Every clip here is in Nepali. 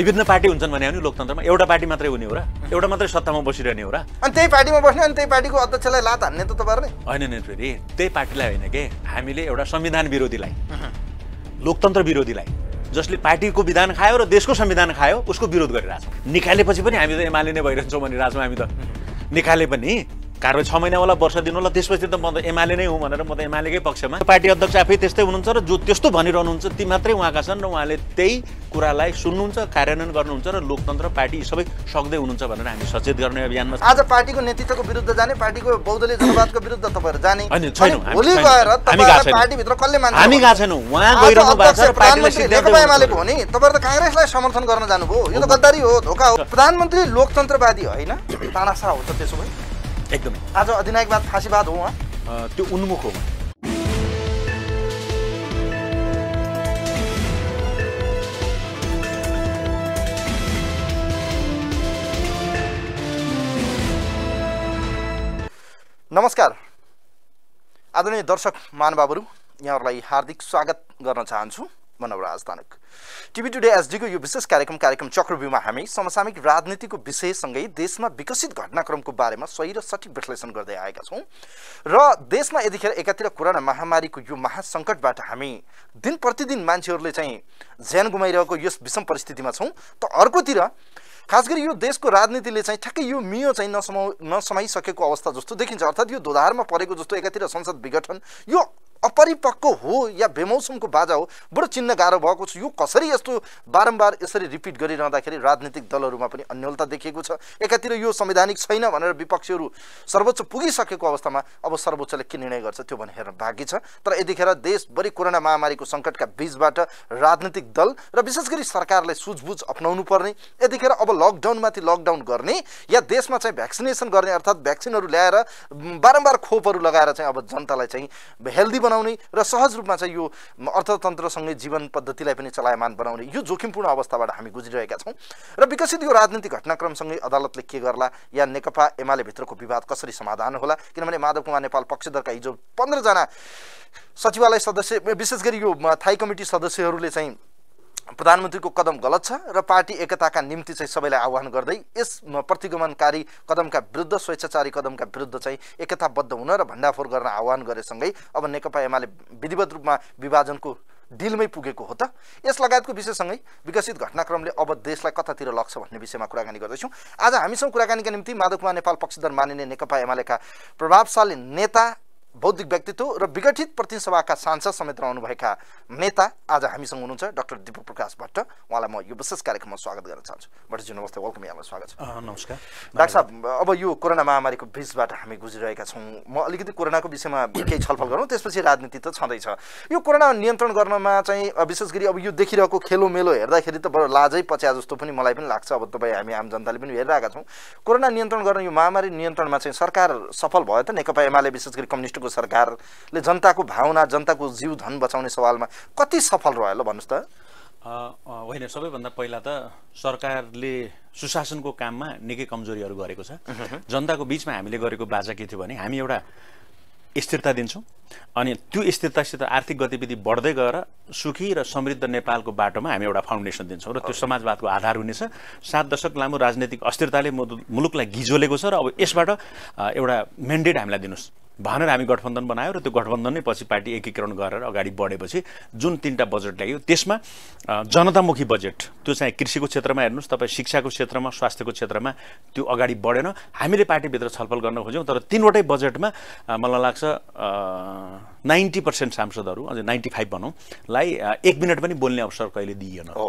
विभिन्न पार्टी हुन्छन् भने लोकतन्त्रमा एउटा पार्टी मात्रै हुने हो र एउटा मात्रै सत्तामा बसिरहने हो र अनि त्यही पार्टीमा बस्ने अनि त्यही पार्टीको अध्यक्षलाई लात हान्ने त तपाईँहरूले होइन नि फेरि त्यही पार्टीलाई होइन कि हामीले एउटा संविधान विरोधीलाई लोकतन्त्र विरोधीलाई जसले पार्टीको विधान खायो र देशको संविधान खायो उसको विरोध गरिरहेछौँ निकालेपछि पनि हामी त एमाले नै भइरहन्छौँ भनिरहेछौँ हामी त निकाले पनि कारण छ महिनावाला वर्ष दिनु होला त्यसपछि त म त एमाले नै हुँ भनेर म त एमालेकै पक्षमा पार्टी अध्यक्ष आफै त्यस्तै हुनुहुन्छ र जो त्यस्तो भनिरहनुहुन्छ ती मात्रै उहाँका छन् र उहाँले त्यही कुरालाई सुन्नुहुन्छ कार्यान्वयन गर्नुहुन्छ र लोकतन्त्र पार्टी सबै सक्दै हुनुहुन्छ भनेर हामी सचेत गर्ने अभियानमा आज पार्टीको नेतृत्वको विरुद्ध जाने पार्टीको बौद्धले जनवादको विरुद्ध तपाईँहरू जाने कसले छैनौँ तपाईँहरू त काङ्ग्रेसलाई समर्थन गर्न जानुभयो यो त गद्दारी हो धोका हो प्रधानमन्त्री लोकतन्त्रवादी होइन तानासा हो त त्यसो भए एकदमै आज अधिनायकवाद फाँसीवाद हो उहाँ त्यो उन्मुख हो नमस्कार आदरणीय दर्शक महानुभावहरू यहाँहरूलाई हार्दिक स्वागत गर्न चाहन्छु म नवराज टिभी टुडे एसडीको यो विशेष कार्यक्रम कार्यक्रम चक्रव्यूमा हामी समसामयिक राजनीतिको विषयसँगै देशमा विकसित घटनाक्रमको बारेमा सही र सठिक विश्लेषण गर्दै आएका छौँ र देशमा यतिखेर एकातिर कोरोना महामारीको यो महासङ्कटबाट हामी दिन प्रतिदिन मान्छेहरूले चाहिँ ज्यान गुमाइरहेको यस विषम परिस्थितिमा छौँ त अर्कोतिर खास गरी यो देशको राजनीतिले चाहिँ ठ्याक्कै यो मियो चाहिँ नसमा नसमाइसकेको अवस्था जस्तो देखिन्छ अर्थात् यो दोधारमा परेको जस्तो एकातिर संसद विघटन यो अपरिपक्व हो या बेमौसमको बाजा हो बडो चिन्न गाह्रो भएको छ यो कसरी यस्तो बारम्बार यसरी रिपिट गरिरहँदाखेरि राजनीतिक दलहरूमा पनि अन्यलता देखिएको छ एकातिर यो संवैधानिक छैन भनेर विपक्षीहरू सर्वोच्च पुगिसकेको अवस्थामा अब सर्वोच्चले के निर्णय गर्छ त्यो भने हेर्न बाँकी छ तर यतिखेर देशभरि कोरोना महामारीको सङ्कटका बिचबाट राजनीतिक दल र विशेष गरी सरकारलाई सुझबुझ अप्नाउनु पर्ने यतिखेर अब लकडाउनमाथि लकडाउन गर्ने या देशमा चाहिँ भ्याक्सिनेसन गर्ने अर्थात् भ्याक्सिनहरू ल्याएर बारम्बार खोपहरू लगाएर चाहिँ अब जनतालाई चाहिँ हेल्दी बनाउने र सहज रूपमा चाहिँ यो अर्थतन्त्रसँगै जीवन पद्धतिलाई पनि चलायमान बनाउने यो जोखिमपूर्ण अवस्थाबाट हामी गुज्रिरहेका छौँ र विकसित यो राजनीतिक घटनाक्रमसँगै अदालतले के गर्ला या नेकपा एमाले भित्रको विवाद कसरी समाधान होला किनभने माधव कुमार नेपाल पक्षधरका हिजो पन्ध्रजना सचिवालय सदस्य विशेष गरी यो थाई कमिटी सदस्यहरूले चाहिँ प्रधानमन्त्रीको कदम गलत छ र पार्टी एकताका निम्ति चाहिँ सबैलाई आह्वान गर्दै यस प्रतिगमनकारी कदमका विरुद्ध स्वेच्छाचारी कदमका विरुद्ध चाहिँ एकताबद्ध हुन र भण्डाफोर गर्न आह्वान गरेसँगै अब नेकपा एमाले विधिवत रूपमा विभाजनको डिलमै पुगेको हो त यस लगायतको विषयसँगै विकसित घटनाक्रमले अब देशलाई कतातिर लग्छ भन्ने विषयमा कुराकानी गर्दैछौँ आज हामीसँग कुराकानीका निम्ति माधव कुमार नेपाल पक्षधर मानिने नेकपा एमालेका प्रभावशाली नेता बौद्धिक व्यक्तित्व र विघटित सभाका सांसद समेत रहनुभएका नेता आज हामीसँग हुनुहुन्छ डाक्टर दिप प्रकाश भट्ट उहाँलाई म यो विशेष कार्यक्रममा स्वागत गर्न चाहन्छु भट्टजी नमस्ते वेलकम यहाँलाई स्वागत छ नमस्कार डाक्टर साहब अब यो कोरोना महामारीको बिचबाट हामी गुजिरहेका छौँ म अलिकति कोरोनाको विषयमा केही छलफल गरौँ त्यसपछि राजनीति त छँदैछ यो कोरोना नियन्त्रण गर्नमा चाहिँ विशेष गरी अब यो देखिरहेको खेलो मेलो हेर्दाखेरि त बडो लाजै पच्या जस्तो पनि मलाई पनि लाग्छ अब तपाईँ हामी आम जनताले पनि हेरिरहेका छौँ कोरोना नियन्त्रण गर्न यो महामारी नियन्त्रणमा चाहिँ सरकार सफल भयो त नेकपा एमाले विशेष गरी कम्युनिस्ट पार्टीको सरकारले जनताको भावना जनताको जीव धन बचाउने सवालमा कति सफल रह्यो ल भन्नुहोस् त होइन सबैभन्दा पहिला त सरकारले सुशासनको काममा निकै कमजोरीहरू गरेको छ जनताको बिचमा हामीले गरेको बाजा के थियो भने हामी एउटा स्थिरता दिन्छौँ अनि त्यो स्थिरतासित आर्थिक गतिविधि बढ्दै गएर सुखी र समृद्ध नेपालको बाटोमा हामी एउटा फाउन्डेसन दिन्छौँ र त्यो समाजवादको आधार हुनेछ सात दशक लामो राजनैतिक अस्थिरताले मुलुकलाई गिजोलेको छ र अब यसबाट एउटा मेन्डेट हामीलाई दिनुहोस् भनेर हामी गठबन्धन बनायौँ र त्यो गठबन्धन नै पछि पार्टी एकीकरण गरेर अगाडि बढेपछि जुन तिनवटा बजेट ल्यायो त्यसमा जनतामुखी बजेट त्यो चाहिँ कृषिको क्षेत्रमा हेर्नुहोस् तपाईँ शिक्षाको क्षेत्रमा स्वास्थ्यको क्षेत्रमा त्यो अगाडि बढेन हामीले पार्टीभित्र छलफल गर्न खोज्यौँ तर तिनवटै बजेटमा मलाई लाग्छ नाइन्टी पर्सेन्ट सांसदहरू अझै नाइन्टी फाइभ भनौँलाई एक मिनट पनि बोल्ने अवसर कहिले दिइएन हो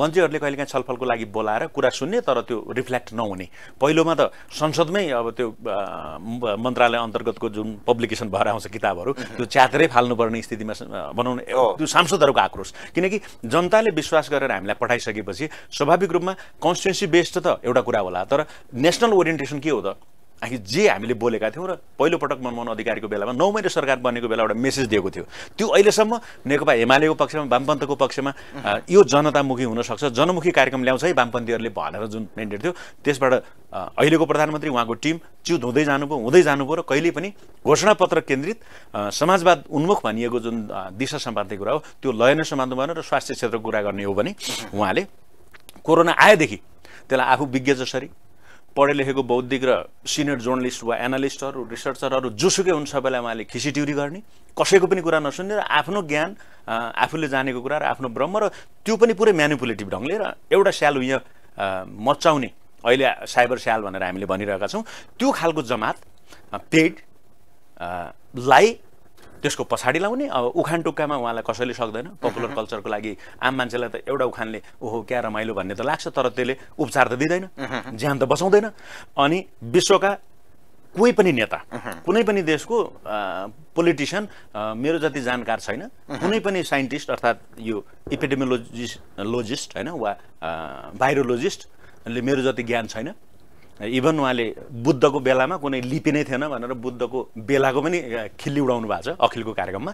मन्त्रीहरूले कहिलेकाहीँ छलफलको लागि बोलाएर कुरा सुन्ने तर त्यो रिफ्लेक्ट नहुने पहिलोमा त संसदमै अब त्यो मन्त्रालय अन्तर्गतको जुन पब्लिकेसन भएर आउँछ किताबहरू त्यो च्यातरै फाल्नुपर्ने स्थितिमा बनाउने त्यो सांसदहरूको आक्रोश किनकि जनताले विश्वास गरेर हामीलाई पठाइसकेपछि स्वाभाविक रूपमा कन्स्टिट्युन्सी बेस्ड त एउटा कुरा होला तर नेसनल ओरिएन्टेसन के हो त आखिर जे हामीले बोलेका थियौँ र पहिलोपटक मनमोहन अधिकारीको बेलामा नौ महिना सरकार बनेको बेला एउटा मेसेज दिएको थियो त्यो अहिलेसम्म नेकपा हिमालयको पक्षमा वामपन्थको पक्षमा यो जनतामुखी हुनसक्छ जनमुखी कार्यक्रम ल्याउँछ है वामपन्थीहरूले भनेर जुन मेन्डेट थियो त्यसबाट अहिलेको प्रधानमन्त्री उहाँको टिम च्युत हुँदै जानुभयो हुँदै जानुभयो र कहिले पनि घोषणापत्र केन्द्रित समाजवाद उन्मुख भनिएको जुन दिशा सम्बन्धी कुरा हो त्यो लय नै सम्पादन भएन र स्वास्थ्य क्षेत्रको कुरा गर्ने हो भने उहाँले कोरोना आएदेखि त्यसलाई आफू विज्ञ जसरी पढे लेखेको बौद्धिक र सिनियर जर्नलिस्ट वा एनालिस्टहरू रिसर्चरहरू जोसुकै हुन् सबैलाई उहाँले खिसिट्युरी गर्ने कसैको पनि कुरा नसुन्ने र आफ्नो ज्ञान आफूले जानेको कुरा र आफ्नो ब्रह्म र त्यो पनि पुरै म्यानुपुलेटिभ ढङ्गले र एउटा स्याल यहाँ मचाउने अहिले साइबर स्याल भनेर हामीले भनिरहेका छौँ त्यो खालको जमात पेड लाई त्यसको पछाडि लाउने अब उखान टुक्कामा उहाँलाई कसैले सक्दैन पपुलर कल्चरको लागि आम मान्छेलाई त एउटा उखानले ओहो क्या रमाइलो भन्ने त लाग्छ तर त्यसले उपचार त दिँदैन ज्यान त बचाउँदैन अनि विश्वका कोही पनि नेता कुनै पनि देशको पोलिटिसियन मेरो जति जानकार छैन कुनै पनि साइन्टिस्ट अर्थात् यो इपिडेमिलोजिस्ट लोजिस्ट होइन वा भाइरोलोजिस्टले मेरो जति ज्ञान छैन इभन उहाँले बुद्धको बेलामा कुनै लिपि नै थिएन भनेर बुद्धको बेलाको पनि खिल्ली उडाउनु भएको छ अखिलको कार्यक्रममा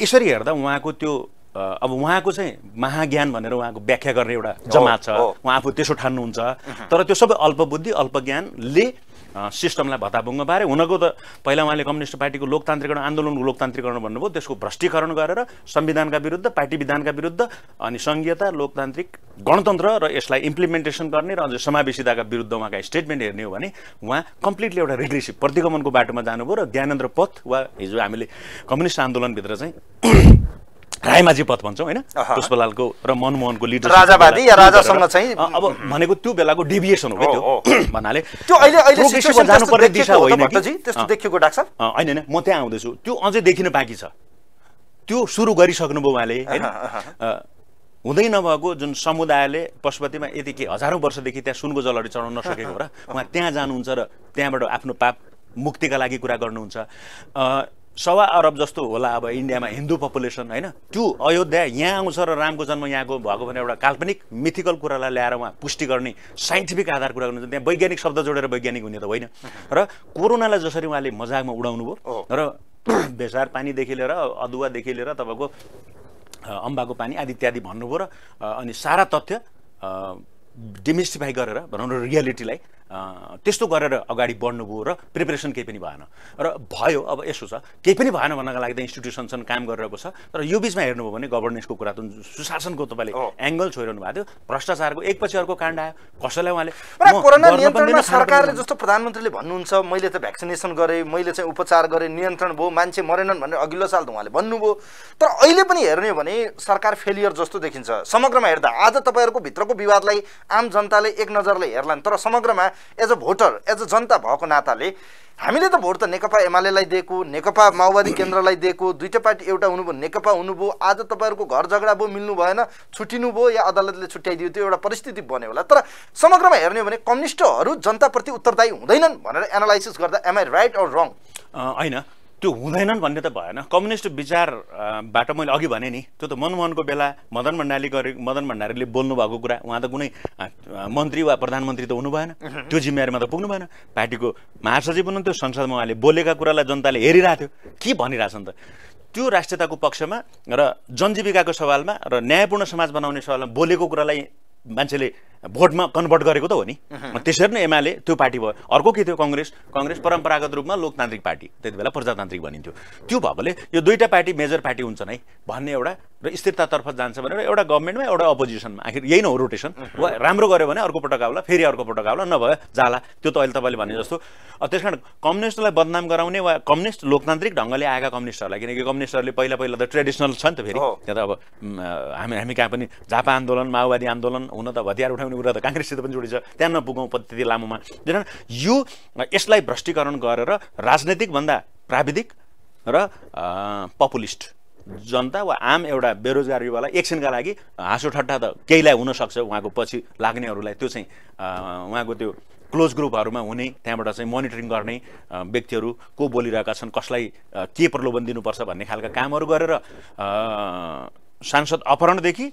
यसरी हेर्दा उहाँको त्यो अब उहाँको चाहिँ महाज्ञान भनेर उहाँको व्याख्या गर्ने एउटा जमात छ उहाँ आफू त्यसो ठान्नुहुन्छ तर त्यो सबै अल्पबुद्धि अल्पज्ञानले सिस्टमलाई भत्ताभुङ्ग पारे हुनको त पहिला उहाँले कम्युनिस्ट पार्टीको लोकतान्त्रिकरण आन्दोलनको लोकतान्त्रिकरण भन्नुभयो त्यसको भ्रष्टीकरण गरेर संविधानका विरुद्ध पार्टी विधानका विरुद्ध अनि सङ्घीयता लोकतान्त्रिक गणतन्त्र र यसलाई इम्प्लिमेन्टेसन गर्ने र अझ समावेशिताका विरुद्ध उहाँका स्टेटमेन्ट हेर्ने हो भने उहाँ कम्प्लिटली एउटा रिग्रेसिभ प्रतिगमनको बाटोमा जानुभयो र ज्ञानेन्द्र पथ वा हिजो हामीले कम्युनिस्ट आन्दोलनभित्र चाहिँ रायमाझी पथ भन्छौँ होइन पुष्पलालको र मनमोहनको लिडर राजावादी या राजासँग चाहिँ अब भनेको त्यो बेलाको डेभिएसन हो त्यो भन्नाले त्यो अहिले अहिले जानुपर्ने दिशा होइन त्यस्तो देखिएको डाक्टर होइन होइन म त्यहाँ आउँदैछु त्यो अझै देखिन बाँकी छ त्यो सुरु गरिसक्नुभयो उहाँले होइन हुँदै नभएको जुन समुदायले पशुपतिमा यति के हजारौँ वर्षदेखि त्यहाँ सुनको जलहरू चढाउन नसकेको र उहाँ त्यहाँ जानुहुन्छ र त्यहाँबाट आफ्नो पाप मुक्तिका लागि कुरा गर्नुहुन्छ सवा अरब जस्तो होला अब इन्डियामा हिन्दू पपुलेसन होइन त्यो अयोध्या यहाँ आउँछ र रामको जन्म यहाँको भएको भने एउटा काल्पनिक मिथिकल कुरालाई ल्याएर उहाँ पुष्टि गर्ने साइन्टिफिक आधार कुरा गर्नुहुन्छ त्यहाँ वैज्ञानिक शब्द जोडेर वैज्ञानिक हुने त होइन र कोरोनालाई जसरी उहाँले मजाकमा उडाउनु भयो र भेसार पानीदेखि लिएर अदुवादेखि लिएर तपाईँको अम्बाको पानी आदि इत्यादि भन्नुभयो र अनि सारा तथ्य डिमिस्टिफाई गरेर भनौँ न रियालिटीलाई त्यस्तो गरेर अगाडि बढ्नुभयो र प्रिपरेसन केही पनि भएन र भयो अब यसो छ केही पनि भएन भन्नका लागि त इन्स्टिट्युसन छन् काम गरिरहेको छ तर यो बिचमा हेर्नुभयो भने गभर्नेन्सको कुरा त सुशासनको तपाईँले एङ्गल छोइरहनु भएको थियो भ्रष्टाचारको एकपछि अर्को काण्ड आयो कसैलाई उहाँले कोरोना नियन्त्रणमा सरकारले जस्तो प्रधानमन्त्रीले भन्नुहुन्छ मैले त भ्याक्सिनेसन गरेँ मैले चाहिँ उपचार गरेँ नियन्त्रण भयो मान्छे मरेनन् भनेर अघिल्लो साल त उहाँले भन्नुभयो तर अहिले पनि हेर्ने हो भने सरकार फेलियर जस्तो देखिन्छ समग्रमा हेर्दा आज तपाईँहरूको भित्रको विवादलाई आम जनताले एक नजरले हेर्लान् तर समग्रमा as a voter as a जनता भएको नाताले हामीले त भोट त नेकपा एमालेलाई दिएको नेकपा माओवादी केन्द्रलाई दिएको दुइटै पार्टी एउटा हुनुभयो नेकपा हुनुभयो आज तपाईँहरूको घर झगडा भयो मिल्नु भएन छुट्टिनु भयो या अदालतले छुट्याइदियो त्यो एउटा परिस्थिति बन्यो होला तर समग्रमा हेर्ने हो भने कम्युनिस्टहरू जनताप्रति उत्तरदायी हुँदैनन् भनेर एनालाइसिस गर्दा एमआई राइट अर रङ होइन त्यो हुँदैनन् भन्ने त भएन कम्युनिस्ट विचारबाट मैले अघि भने नि त्यो त मनमोहनको बेला मदन भण्डारी गरे मदन भण्डारीले बोल्नु भएको कुरा उहाँ त कुनै मन्त्री वा प्रधानमन्त्री त हुनु भएन त्यो जिम्मेवारीमा त पुग्नु भएन पार्टीको महासचिव हुनुहुन्थ्यो संसदमा उहाँले बोलेका कुरालाई जनताले हेरिरहेको थियो के भनिरहेछन् त त्यो राष्ट्रियताको पक्षमा र जनजीविकाको सवालमा र न्यायपूर्ण समाज बनाउने सवालमा बोलेको कुरालाई मान्छेले भोटमा कन्भर्ट गरेको त हो नि त्यसरी नै एमाले त्यो पार्टी भयो अर्को के थियो कङ्ग्रेस कङ्ग्रेस परम्परागत रूपमा लोकतान्त्रिक पार्टी त्यति बेला प्रजातान्त्रिक भनिन्थ्यो त्यो भएकोले यो दुईवटा पार्टी मेजर पार्टी हुन्छन् है भन्ने एउटा र स्थिरतातर्फ जान्छ भनेर एउटा गभर्मेन्टमा एउटा अपोजिसनमा आखिर यही नै हो रोटेसन वा राम्रो गऱ्यो भने अर्को पटक आउला फेरि अर्को पटक आउला नभए जाला त्यो त अहिले तपाईँले भने जस्तो त्यस कारण कम्युनिस्टलाई बदनाम गराउने वा कम्युनिस्ट लोकतान्त्रिक ढङ्गले आएका कम्युनिस्टहरूलाई किनकि कम्युनिस्टहरूले पहिला पहिला त ट्रेडिसनल छ नि त फेरि त्यहाँ त अब हामी हामी कहाँ पनि झापा आन्दोलन माओवादी आन्दोलन हुन त हतियार उठाउने हुने कुरा त काङ्ग्रेससित पनि जोडिन्छ त्यहाँ नपुगौँ पद्धति लामोमा किनभने यो यसलाई भ्रष्टीकरण गरेर राजनैतिकभन्दा प्राविधिक र पपुलिस्ट जनता वा आम एउटा बेरोजगार युवालाई एकछिनका लागि हाँसो ठट्टा त केहीलाई हुनसक्छ उहाँको पछि लाग्नेहरूलाई त्यो चाहिँ उहाँको त्यो क्लोज ग्रुपहरूमा हुने त्यहाँबाट चाहिँ मोनिटरिङ गर्ने व्यक्तिहरू को बोलिरहेका छन् कसलाई के प्रलोभन दिनुपर्छ भन्ने खालका कामहरू गरेर सांसद अपहरणदेखि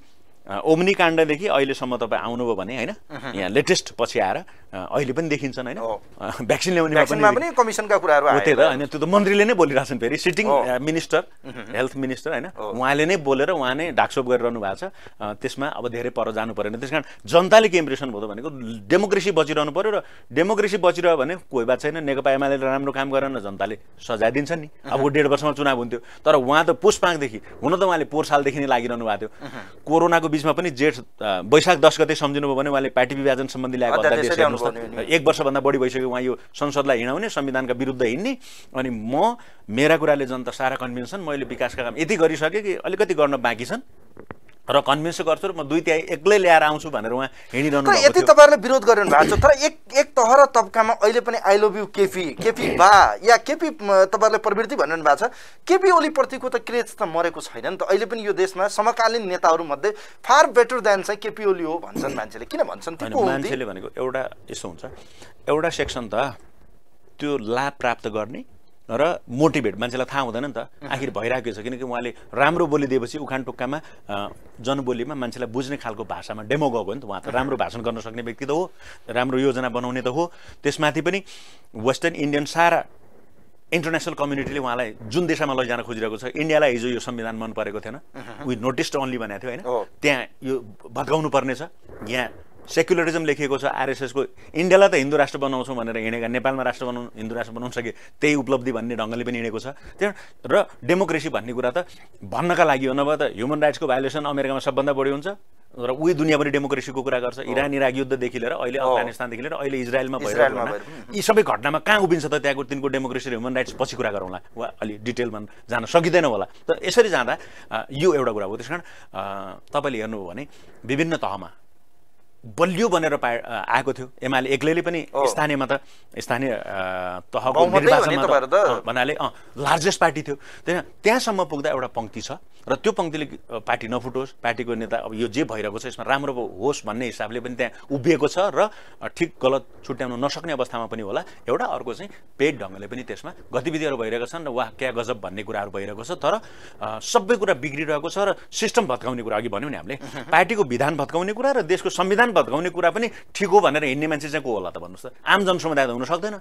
ओम्नी काण्डदेखि अहिलेसम्म तपाईँ आउनुभयो भने होइन यहाँ लेटेस्ट पछि आएर अहिले पनि देखिन्छन् होइन भ्याक्सिन ल्याउने कमिसनका कुराहरू त्यही त होइन त्यो त मन्त्रीले नै बोलिरहेछन् फेरि सिटिङ मिनिस्टर हेल्थ मिनिस्टर होइन उहाँले नै बोलेर उहाँ नै ढाकसोप गरिरहनु भएको छ त्यसमा अब धेरै पर जानु परेन त्यस कारण जनताले के इम्प्रेसन भयो भनेको डेमोक्रेसी बचिरहनु पऱ्यो र डेमोक्रेसी बचिरह्यो भने कोही बात छैन नेकपा एमाले राम्रो काम गरेन जनताले सजाय दिन्छन् नि अब डेढ वर्षमा चुनाव हुन्थ्यो तर उहाँ त पुष पाँचदेखि हुन त उहाँले पोहोर सालदेखि नै लागिरहनु भएको थियो कोरोनाको बिचमा पनि जेठ वैशाख दस गते सम्झिनुभयो भने उहाँले पार्टी विभाजन सम्बन्धी ल्याएको अध्यादेश एक वर्षभन्दा बढी भइसक्यो उहाँ यो संसदलाई हिँडाउने संविधानका विरुद्ध हिँड्ने अनि म मेरा कुराले जनता सारा कन्भिन्सन मैले विकासका काम यति गरिसकेँ कि अलिकति गर्न बाँकी छन् र कन्भिन्स गर्छु र म दुई तिहाई एक्लै ल्याएर आउँछु भनेर उहाँ हिँडिरहनु यति तपाईँहरूले विरोध गरिरहनु भएको छ तर एक एक तह र तबकामा अहिले पनि I love you KP KP बा या केपी तपाईँहरूले प्रवृत्ति भनिरहनु भएको छ केपी ओलीप्रतिको त क्रेज त मरेको छैन नि त अहिले पनि यो देशमा समकालीन नेताहरूमध्ये फार बेटर देन चाहिँ केपी ओली हो भन्छन् मान्छेले किन भन्छन् मान्छेले भनेको एउटा यसो हुन्छ एउटा सेक्सन त त्यो लाभ प्राप्त गर्ने र मोटिभेट मान्छेलाई थाहा हुँदैन नि त आखिर भइरहेको छ किनकि उहाँले राम्रो बोलिदिएपछि उखान टुक्कामा जनबोलीमा मान्छेलाई बुझ्ने खालको भाषामा डेमो गएको नि त उहाँ त राम्रो भाषण गर्न सक्ने व्यक्ति त हो राम्रो योजना बनाउने त हो त्यसमाथि पनि वेस्टर्न इन्डियन सारा इन्टरनेसनल कम्युनिटीले उहाँलाई जुन देशमा लैजान खोजिरहेको छ इन्डियालाई हिजो यो संविधान मन परेको थिएन वी नोटिस्ड ओन्ली भनेको थियो होइन त्यहाँ यो भत्काउनु पर्नेछ यहाँ सेक्युलरिजम लेखिएको छ आरएसएसको इन्डियालाई त हिन्दू राष्ट्र बनाउँछौँ भनेर हिँडेका नेपालमा राष्ट्र बनाउनु हिन्दू राष्ट्र बनाउन सके त्यही उपलब्धि भन्ने ढङ्गले पनि हिँडेको छ त्यहाँ र डेमोक्रेसी भन्ने कुरा त भन्नका लागि हो नभए त ह्युमन राइट्सको भायोलेसन अमेरिकामा सबभन्दा बढी हुन्छ र उही दुनियाँभरि डेमोक्रेसीको कुरा गर्छ इरान इराक युद्धदेखि लिएर अहिले अफगानिस्तानदेखि लिएर अहिले इजरायलमा भइरहेको यी सबै घटनामा कहाँ उभिन्छ त त्यहाँको तिनको डेमोक्रेसी र ह्युमन राइट्स पछि कुरा गरौँला वा अलिक डिटेलमा जान सकिँदैन होला त यसरी जाँदा यो एउटा कुरा हो त्यस कारण तपाईँले हेर्नुभयो भने विभिन्न तहमा बलियो बनेर पाए आएको थियो एमाले एक्लैले पनि स्थानीयमा त स्थानीय तहको निर्वाचनमा भन्नाले लार्जेस्ट पार्टी थियो त्यहाँ त्यहाँसम्म पुग्दा एउटा पङ्क्ति छ र त्यो पङ्क्तिले पार्टी नफुटोस् पार्टीको नेता अब यो जे भइरहेको छ यसमा राम्रो होस् भन्ने हिसाबले पनि त्यहाँ उभिएको छ र ठिक गलत छुट्याउन नसक्ने अवस्थामा पनि होला एउटा अर्को चाहिँ पेड ढङ्गले पनि त्यसमा गतिविधिहरू भइरहेका छन् र वाह क्या गजब भन्ने कुराहरू भइरहेको छ तर सबै कुरा बिग्रिरहेको छ र सिस्टम भत्काउने कुरा अघि भन्यौँ नि हामीले पार्टीको विधान भत्काउने कुरा र देशको संविधान भत्काउने कुरा पनि ठिक हो भनेर हिँड्ने मान्छे चाहिँ को होला त भन्नुहोस् त आम जनसमुदाय त हुन सक्दैन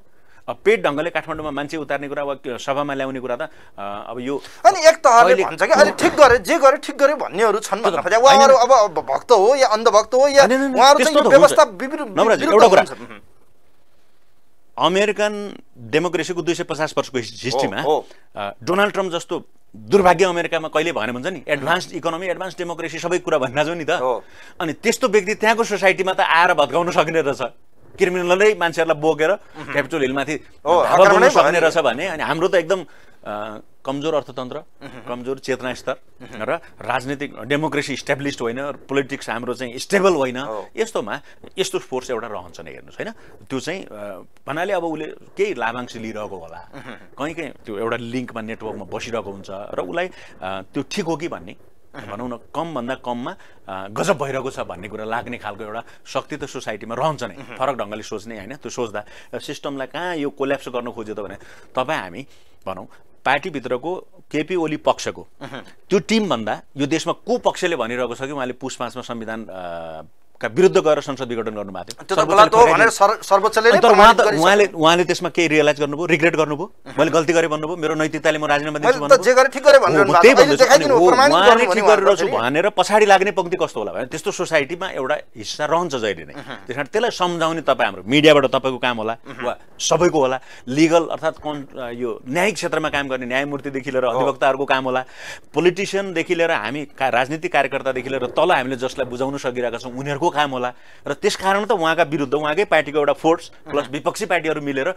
पेट ढङ्गले काठमाडौँमा मान्छे उतार्ने कुरा वा सभामा ल्याउने कुरा त अब यो अनि एक अहिले भन्छ कि अहिले ठिक गरे जे गरे ठिक गरे भन्नेहरू छन् खोजे उहाँहरू अब भक्त हो या अन्धभक्त हो या उहाँहरू चाहिँ व्यवस्था एउटा कुरा अमेरिकन डेमोक्रेसीको दुई सय पचास वर्षको हिस्ट्रीमा डोनाल्ड ट्रम्प जस्तो दुर्भाग्य अमेरिकामा कहिले भएन भन्छ नि एडभान्स इकोनोमी एडभान्स डेमोक्रेसी सबै कुरा भन्न जाउँ नि त अनि त्यस्तो व्यक्ति त्यहाँको सोसाइटीमा त आएर भत्काउन सक्ने रहेछ क्रिमिनलै मान्छेहरूलाई बोकेर क्यापिटल हिलमाथि सक्ने रहेछ भने अनि हाम्रो त एकदम कमजोर अर्थतन्त्र कमजोर चेतना स्तर र राजनीतिक डेमोक्रेसी इस्टाब्लिस्ड होइन पोलिटिक्स हाम्रो चाहिँ स्टेबल होइन यस्तोमा यस्तो फोर्स एउटा रहन्छ नै हेर्नुहोस् होइन त्यो चाहिँ भन्नाले अब उसले केही लाभांश लिइरहेको होला कहीँ कहीँ त्यो एउटा लिङ्कमा नेटवर्कमा बसिरहेको हुन्छ र उसलाई त्यो ठिक हो कि भन्ने भनौँ न कमभन्दा कममा गजब भइरहेको छ भन्ने कुरा लाग्ने खालको एउटा शक्ति त सोसाइटीमा रहन्छ नै फरक ढङ्गले सोच्ने होइन त्यो सोच्दा सिस्टमलाई कहाँ यो कोल्याप्स गर्न खोज्यो त भने तपाईँ हामी भनौँ पार्टीभित्रको केपी ओली पक्षको त्यो टिमभन्दा यो देशमा को पक्षले भनिरहेको छ कि उहाँले पुस पाँचमा संविधान का विरुद्ध गएर संसद विघटन गर्नुभएको थियो उहाँले उहाँले त्यसमा केही रियलाइज गर्नुभयो रिग्रेट गर्नुभयो मैले गल्ती गरेँ भन्नुभयो मेरो नैतिकताले म राजीनामा ठिक भनेर पछाडि लाग्ने पङ्क्ति कस्तो होला भने त्यस्तो सोसाइटीमा एउटा हिस्सा रहन्छ जहिले नै त्यस कारण त्यसलाई सम्झाउने तपाईँ हाम्रो मिडियाबाट तपाईँको काम होला वा सबैको होला लिगल अर्थात् यो न्यायिक क्षेत्रमा काम गर्ने न्यायमूर्तिदेखि लिएर अधिवक्ताहरूको काम होला पोलिटिसियनदेखि लिएर हामी राजनीतिक कार्यकर्तादेखि लिएर तल हामीले जसलाई बुझाउन सकिरहेका छौँ उनीहरूको भएको काम होला र त्यस कारण त उहाँका विरुद्ध उहाँकै पार्टीको एउटा फोर्स प्लस विपक्षी पार्टीहरू मिलेर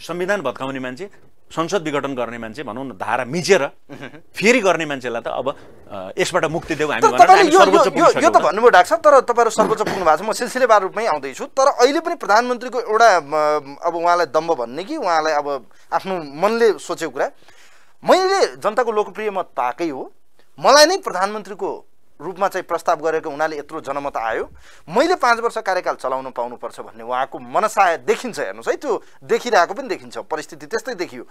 संविधान भत्काउने मान्छे संसद विघटन गर्ने मान्छे भनौँ न धारा मिचेर फेरि गर्ने मान्छेलाई त अब यसबाट मुक्ति देऊ हामी यो त भन्नुभयो डाक्छ तर तपाईँहरू सर्वोच्च पुग्नु भएको छ म सिलसिलेवार रूपमै आउँदैछु तर अहिले पनि प्रधानमन्त्रीको एउटा अब उहाँलाई दम्ब भन्ने कि उहाँलाई अब आफ्नो मनले सोचेको कुरा मैले जनताको लोकप्रिय मत पाएकै हो मलाई नै प्रधानमन्त्रीको रूपमा चाहिँ प्रस्ताव गरेको हुनाले यत्रो जनमत आयो मैले पाँच वर्ष कार्यकाल चलाउन पाउनुपर्छ भन्ने उहाँको मनसाय देखिन्छ हेर्नुहोस् है त्यो देखिरहेको पनि देखिन्छ परिस्थिति त्यस्तै देखियो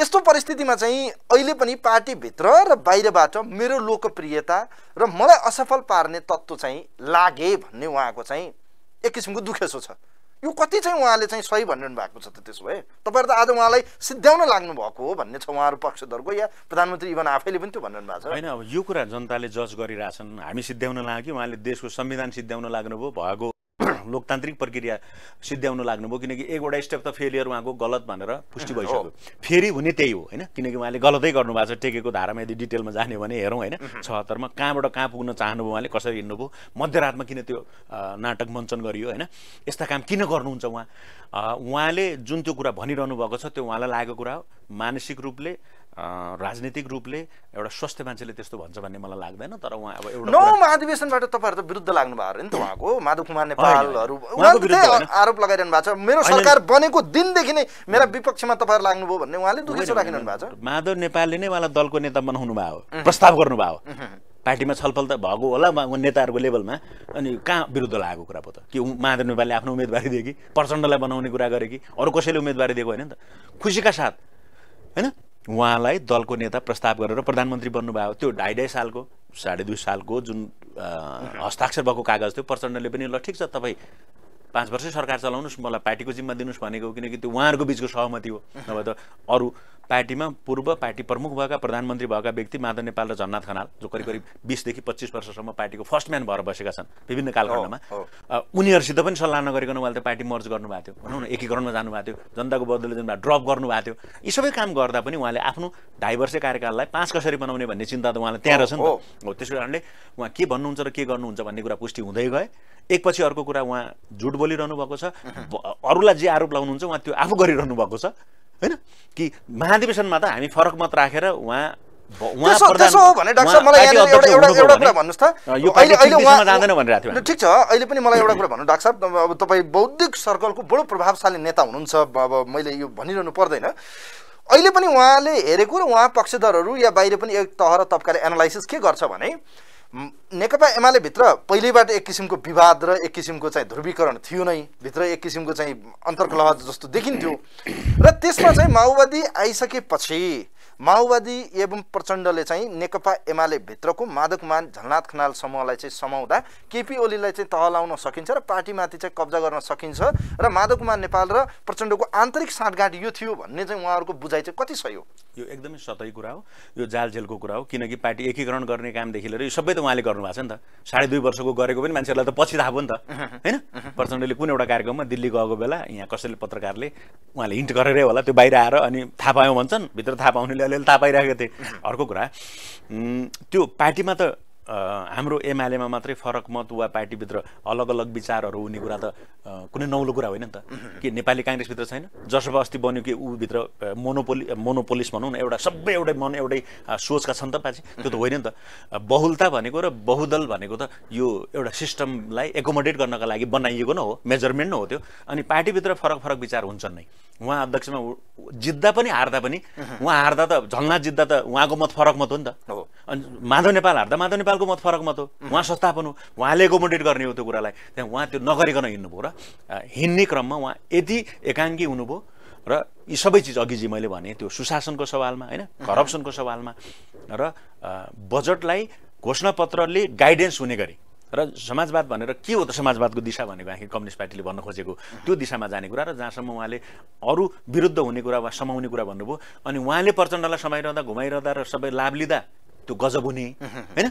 यस्तो परिस्थितिमा चाहिँ अहिले पनि पार्टीभित्र र बाहिरबाट मेरो लोकप्रियता र मलाई असफल पार्ने तत्त्व चाहिँ लागे भन्ने उहाँको चाहिँ एक किसिमको दुखेसो छ यो कति चाहिँ उहाँले चाहिँ सही भनिरहनु भएको छ त त्यसो भए तपाईँहरू त आज उहाँलाई सिद्ध्याउन लाग्नु भएको हो भन्ने छ उहाँहरू पक्षधरको या प्रधानमन्त्री इभन आफैले पनि त्यो भनिरहनु भएको छ होइन अब यो कुरा जनताले जज गरिरहेछन् हामी सिद्ध्याउन लाग्यो उहाँले देशको संविधान सिद्ध्याउन लाग्नुभयो भएको लोकतान्त्रिक प्रक्रिया सिद्ध्याउनु लाग्नुभयो किनकि एकवटा स्टेप त फेलियर उहाँको गलत भनेर पुष्टि भइसक्यो फेरि हुने त्यही हो होइन किनकि उहाँले गलतै गर्नुभएको छ टेकेको धारामा यदि डिटेलमा जाने भने हेरौँ होइन छहत्तरमा कहाँबाट कहाँ पुग्न चाहनुभयो उहाँले कसरी हिँड्नुभयो मध्यरातमा किन त्यो नाटक मञ्चन गरियो होइन यस्ता काम किन गर्नुहुन्छ उहाँ उहाँले जुन त्यो कुरा भनिरहनु भएको छ त्यो उहाँलाई लागेको कुरा हो मानसिक रूपले राजनीतिक रूपले एउटा स्वस्थ मान्छेले त्यस्तो भन्छ भन्ने मलाई लाग्दैन तर उहाँ अब एउटा नौ महाधिवेशनबाट तपाईँहरू त विरुद्ध लाग्नु भएको अरे नि त उहाँको माधव कुमार नेपालहरू आरोप लगाइरहनु भएको छ मेरो सरकार बनेको दिनदेखि नै मेरा विपक्षमा तपाईँहरू लाग्नुभयो भन्ने उहाँले दुखेसो राखिरहनु भएको छ माधव नेपालले नै उहाँलाई दलको नेता बनाउनु भयो प्रस्ताव गर्नुभयो पार्टीमा छलफल त भएको होला नेताहरूको लेभलमा अनि कहाँ विरुद्ध लागेको कुरा पो त कि माधव नेपालले आफ्नो उम्मेदवारी दिए कि प्रचण्डलाई बनाउने कुरा गरे कि अरू कसैले उम्मेदवारी दिएको होइन नि त खुसीका साथ होइन उहाँलाई दलको नेता प्रस्ताव गरेर प्रधानमन्त्री बन्नुभयो त्यो ढाई ढाई सालको साढे दुई सालको जुन हस्ताक्षर भएको कागज थियो प्रचण्डले पनि ल ठिक छ तपाईँ पाँच वर्षै सरकार चलाउनुहोस् मलाई पार्टीको जिम्मा दिनुहोस् भनेको किनकि त्यो उहाँहरूको बिचको सहमति हो नभए त अरू पार्टीमा पूर्व पार्टी प्रमुख भएका प्रधानमन्त्री भएका व्यक्ति माधव नेपाल र झन्नाथ खनाल जो करिब करिब बिसदेखि पच्चिस वर्षसम्म पार्टीको फर्स्ट म्यान भएर बसेका छन् विभिन्न कालखण्डमा उनीहरूसित पनि सल्लाह नगरिकन उहाँले त पार्टी मर्ज गर्नुभएको थियो भनौँ न एकीकरणमा जानुभएको थियो जनताको बदलले जनता ड्रप गर्नुभएको थियो यी सबै काम गर्दा पनि उहाँले आफ्नो ढाई वर्ष कार्यकाललाई पाँच कसरी बनाउने भन्ने चिन्ता त उहाँलाई त्यहाँ रहेछ नि त हो त्यसै कारणले उहाँ के भन्नुहुन्छ र के गर्नुहुन्छ भन्ने कुरा पुष्टि हुँदै गए एकपछि अर्को कुरा उहाँ झुट बोलिरहनु भएको छ अरूलाई जे आरोप लाउनुहुन्छ उहाँ त्यो आफू गरिरहनु भएको छ होइन कि महाधिवेशनमा त हामी फरक मत राखेर उहाँ ठिक छ अहिले पनि मलाई एउटा कुरा भन्नु डाक्टर साहब अब तपाईँ बौद्धिक सर्कलको बडो प्रभावशाली नेता हुनुहुन्छ अब मैले यो भनिरहनु पर्दैन अहिले पनि उहाँले हेरेको र उहाँ पक्षधरहरू या बाहिर पनि एक तह र तब्काले एनालाइसिस के गर्छ भने नेकपा एमालेभित्र पहिल्यैबाट एक किसिमको विवाद र एक किसिमको चाहिँ ध्रुवीकरण थियो नै भित्र एक किसिमको चाहिँ अन्तर्कलह जस्तो देखिन्थ्यो र त्यसमा चाहिँ माओवादी आइसकेपछि माओवादी एवं प्रचण्डले चाहिँ नेकपा एमाले भित्रको मादक मान झलनाथ खनाल समूहलाई चाहिँ समाउँदा केपी ओलीलाई चाहिँ तह लाउन सकिन्छ र पार्टीमाथि चाहिँ कब्जा गर्न सकिन्छ र माधवकुमार नेपाल र प्रचण्डको आन्तरिक साँठगाँठ यो थियो भन्ने चाहिँ उहाँहरूको बुझाइ चाहिँ कति सही हो यो एकदमै सतही कुरा हो यो जालझेलको कुरा हो किनकि पार्टी एकीकरण गर्ने कामदेखि लिएर यो सबै त उहाँले गर्नुभएको छ नि त साढे दुई वर्षको गरेको पनि मान्छेहरूलाई त पछि थाहा भयो नि त होइन प्रचण्डले कुन एउटा कार्यक्रममा दिल्ली गएको बेला यहाँ कसैले पत्रकारले उहाँले हिन्ट गरेरै होला त्यो बाहिर आएर अनि थाहा पायौँ भन्छन् भित्र थाहा पाउनेले मैले थाहा पाइरहेको थिएँ अर्को कुरा त्यो पार्टीमा त हाम्रो एमआलएमा मात्रै फरक मत वा पार्टीभित्र अलग अलग विचारहरू हुने कुरा त कुनै नौलो कुरा होइन नि त के नेपाली काङ्ग्रेसभित्र छैन जसो अस्ति बन्यो कि ऊभित्र मोनोपोलि मोनोपोलिस भनौँ न एउटा सबै एउटै मन एउटै सोचका छन् त पछि त्यो त होइन नि त बहुलता भनेको र बहुदल भनेको त यो एउटा सिस्टमलाई एकोमोडेट गर्नका लागि बनाइएको न हो मेजरमेन्ट नै हो त्यो अनि पार्टीभित्र फरक फरक विचार हुन्छन् नै उहाँ अध्यक्षमा जित्दा पनि हार्दा पनि उहाँ हार्दा त झल्ना जित्दा त उहाँको मत फरक मत हो नि त हो अनि माधव नेपाल हार्दा माधव नेपालको मत फरक मत हो उहाँ संस्थापन हो उहाँले एकोमोडेट गर्ने हो त्यो कुरालाई त्यहाँ उहाँ त्यो नगरिकन हिँड्नुभयो र हिँड्ने क्रममा उहाँ यति एकाङ्गी हुनुभयो र यी सबै चिज अघि मैले भने त्यो सुशासनको सवालमा होइन करप्सनको सवालमा र बजेटलाई घोषणापत्रले गाइडेन्स हुने गरी र समाजवाद भनेर के हो त समाजवादको दिशा भनेको आखिर कम्युनिस्ट पार्टीले भन्न खोजेको त्यो दिशामा जाने कुरा र जहाँसम्म उहाँले अरू विरुद्ध हुने कुरा वा समाउने कुरा भन्नुभयो अनि उहाँले प्रचण्डलाई समाइरहँदा घुमाइरहँदा र सबै लाभ लिँदा त्यो गजब हुने होइन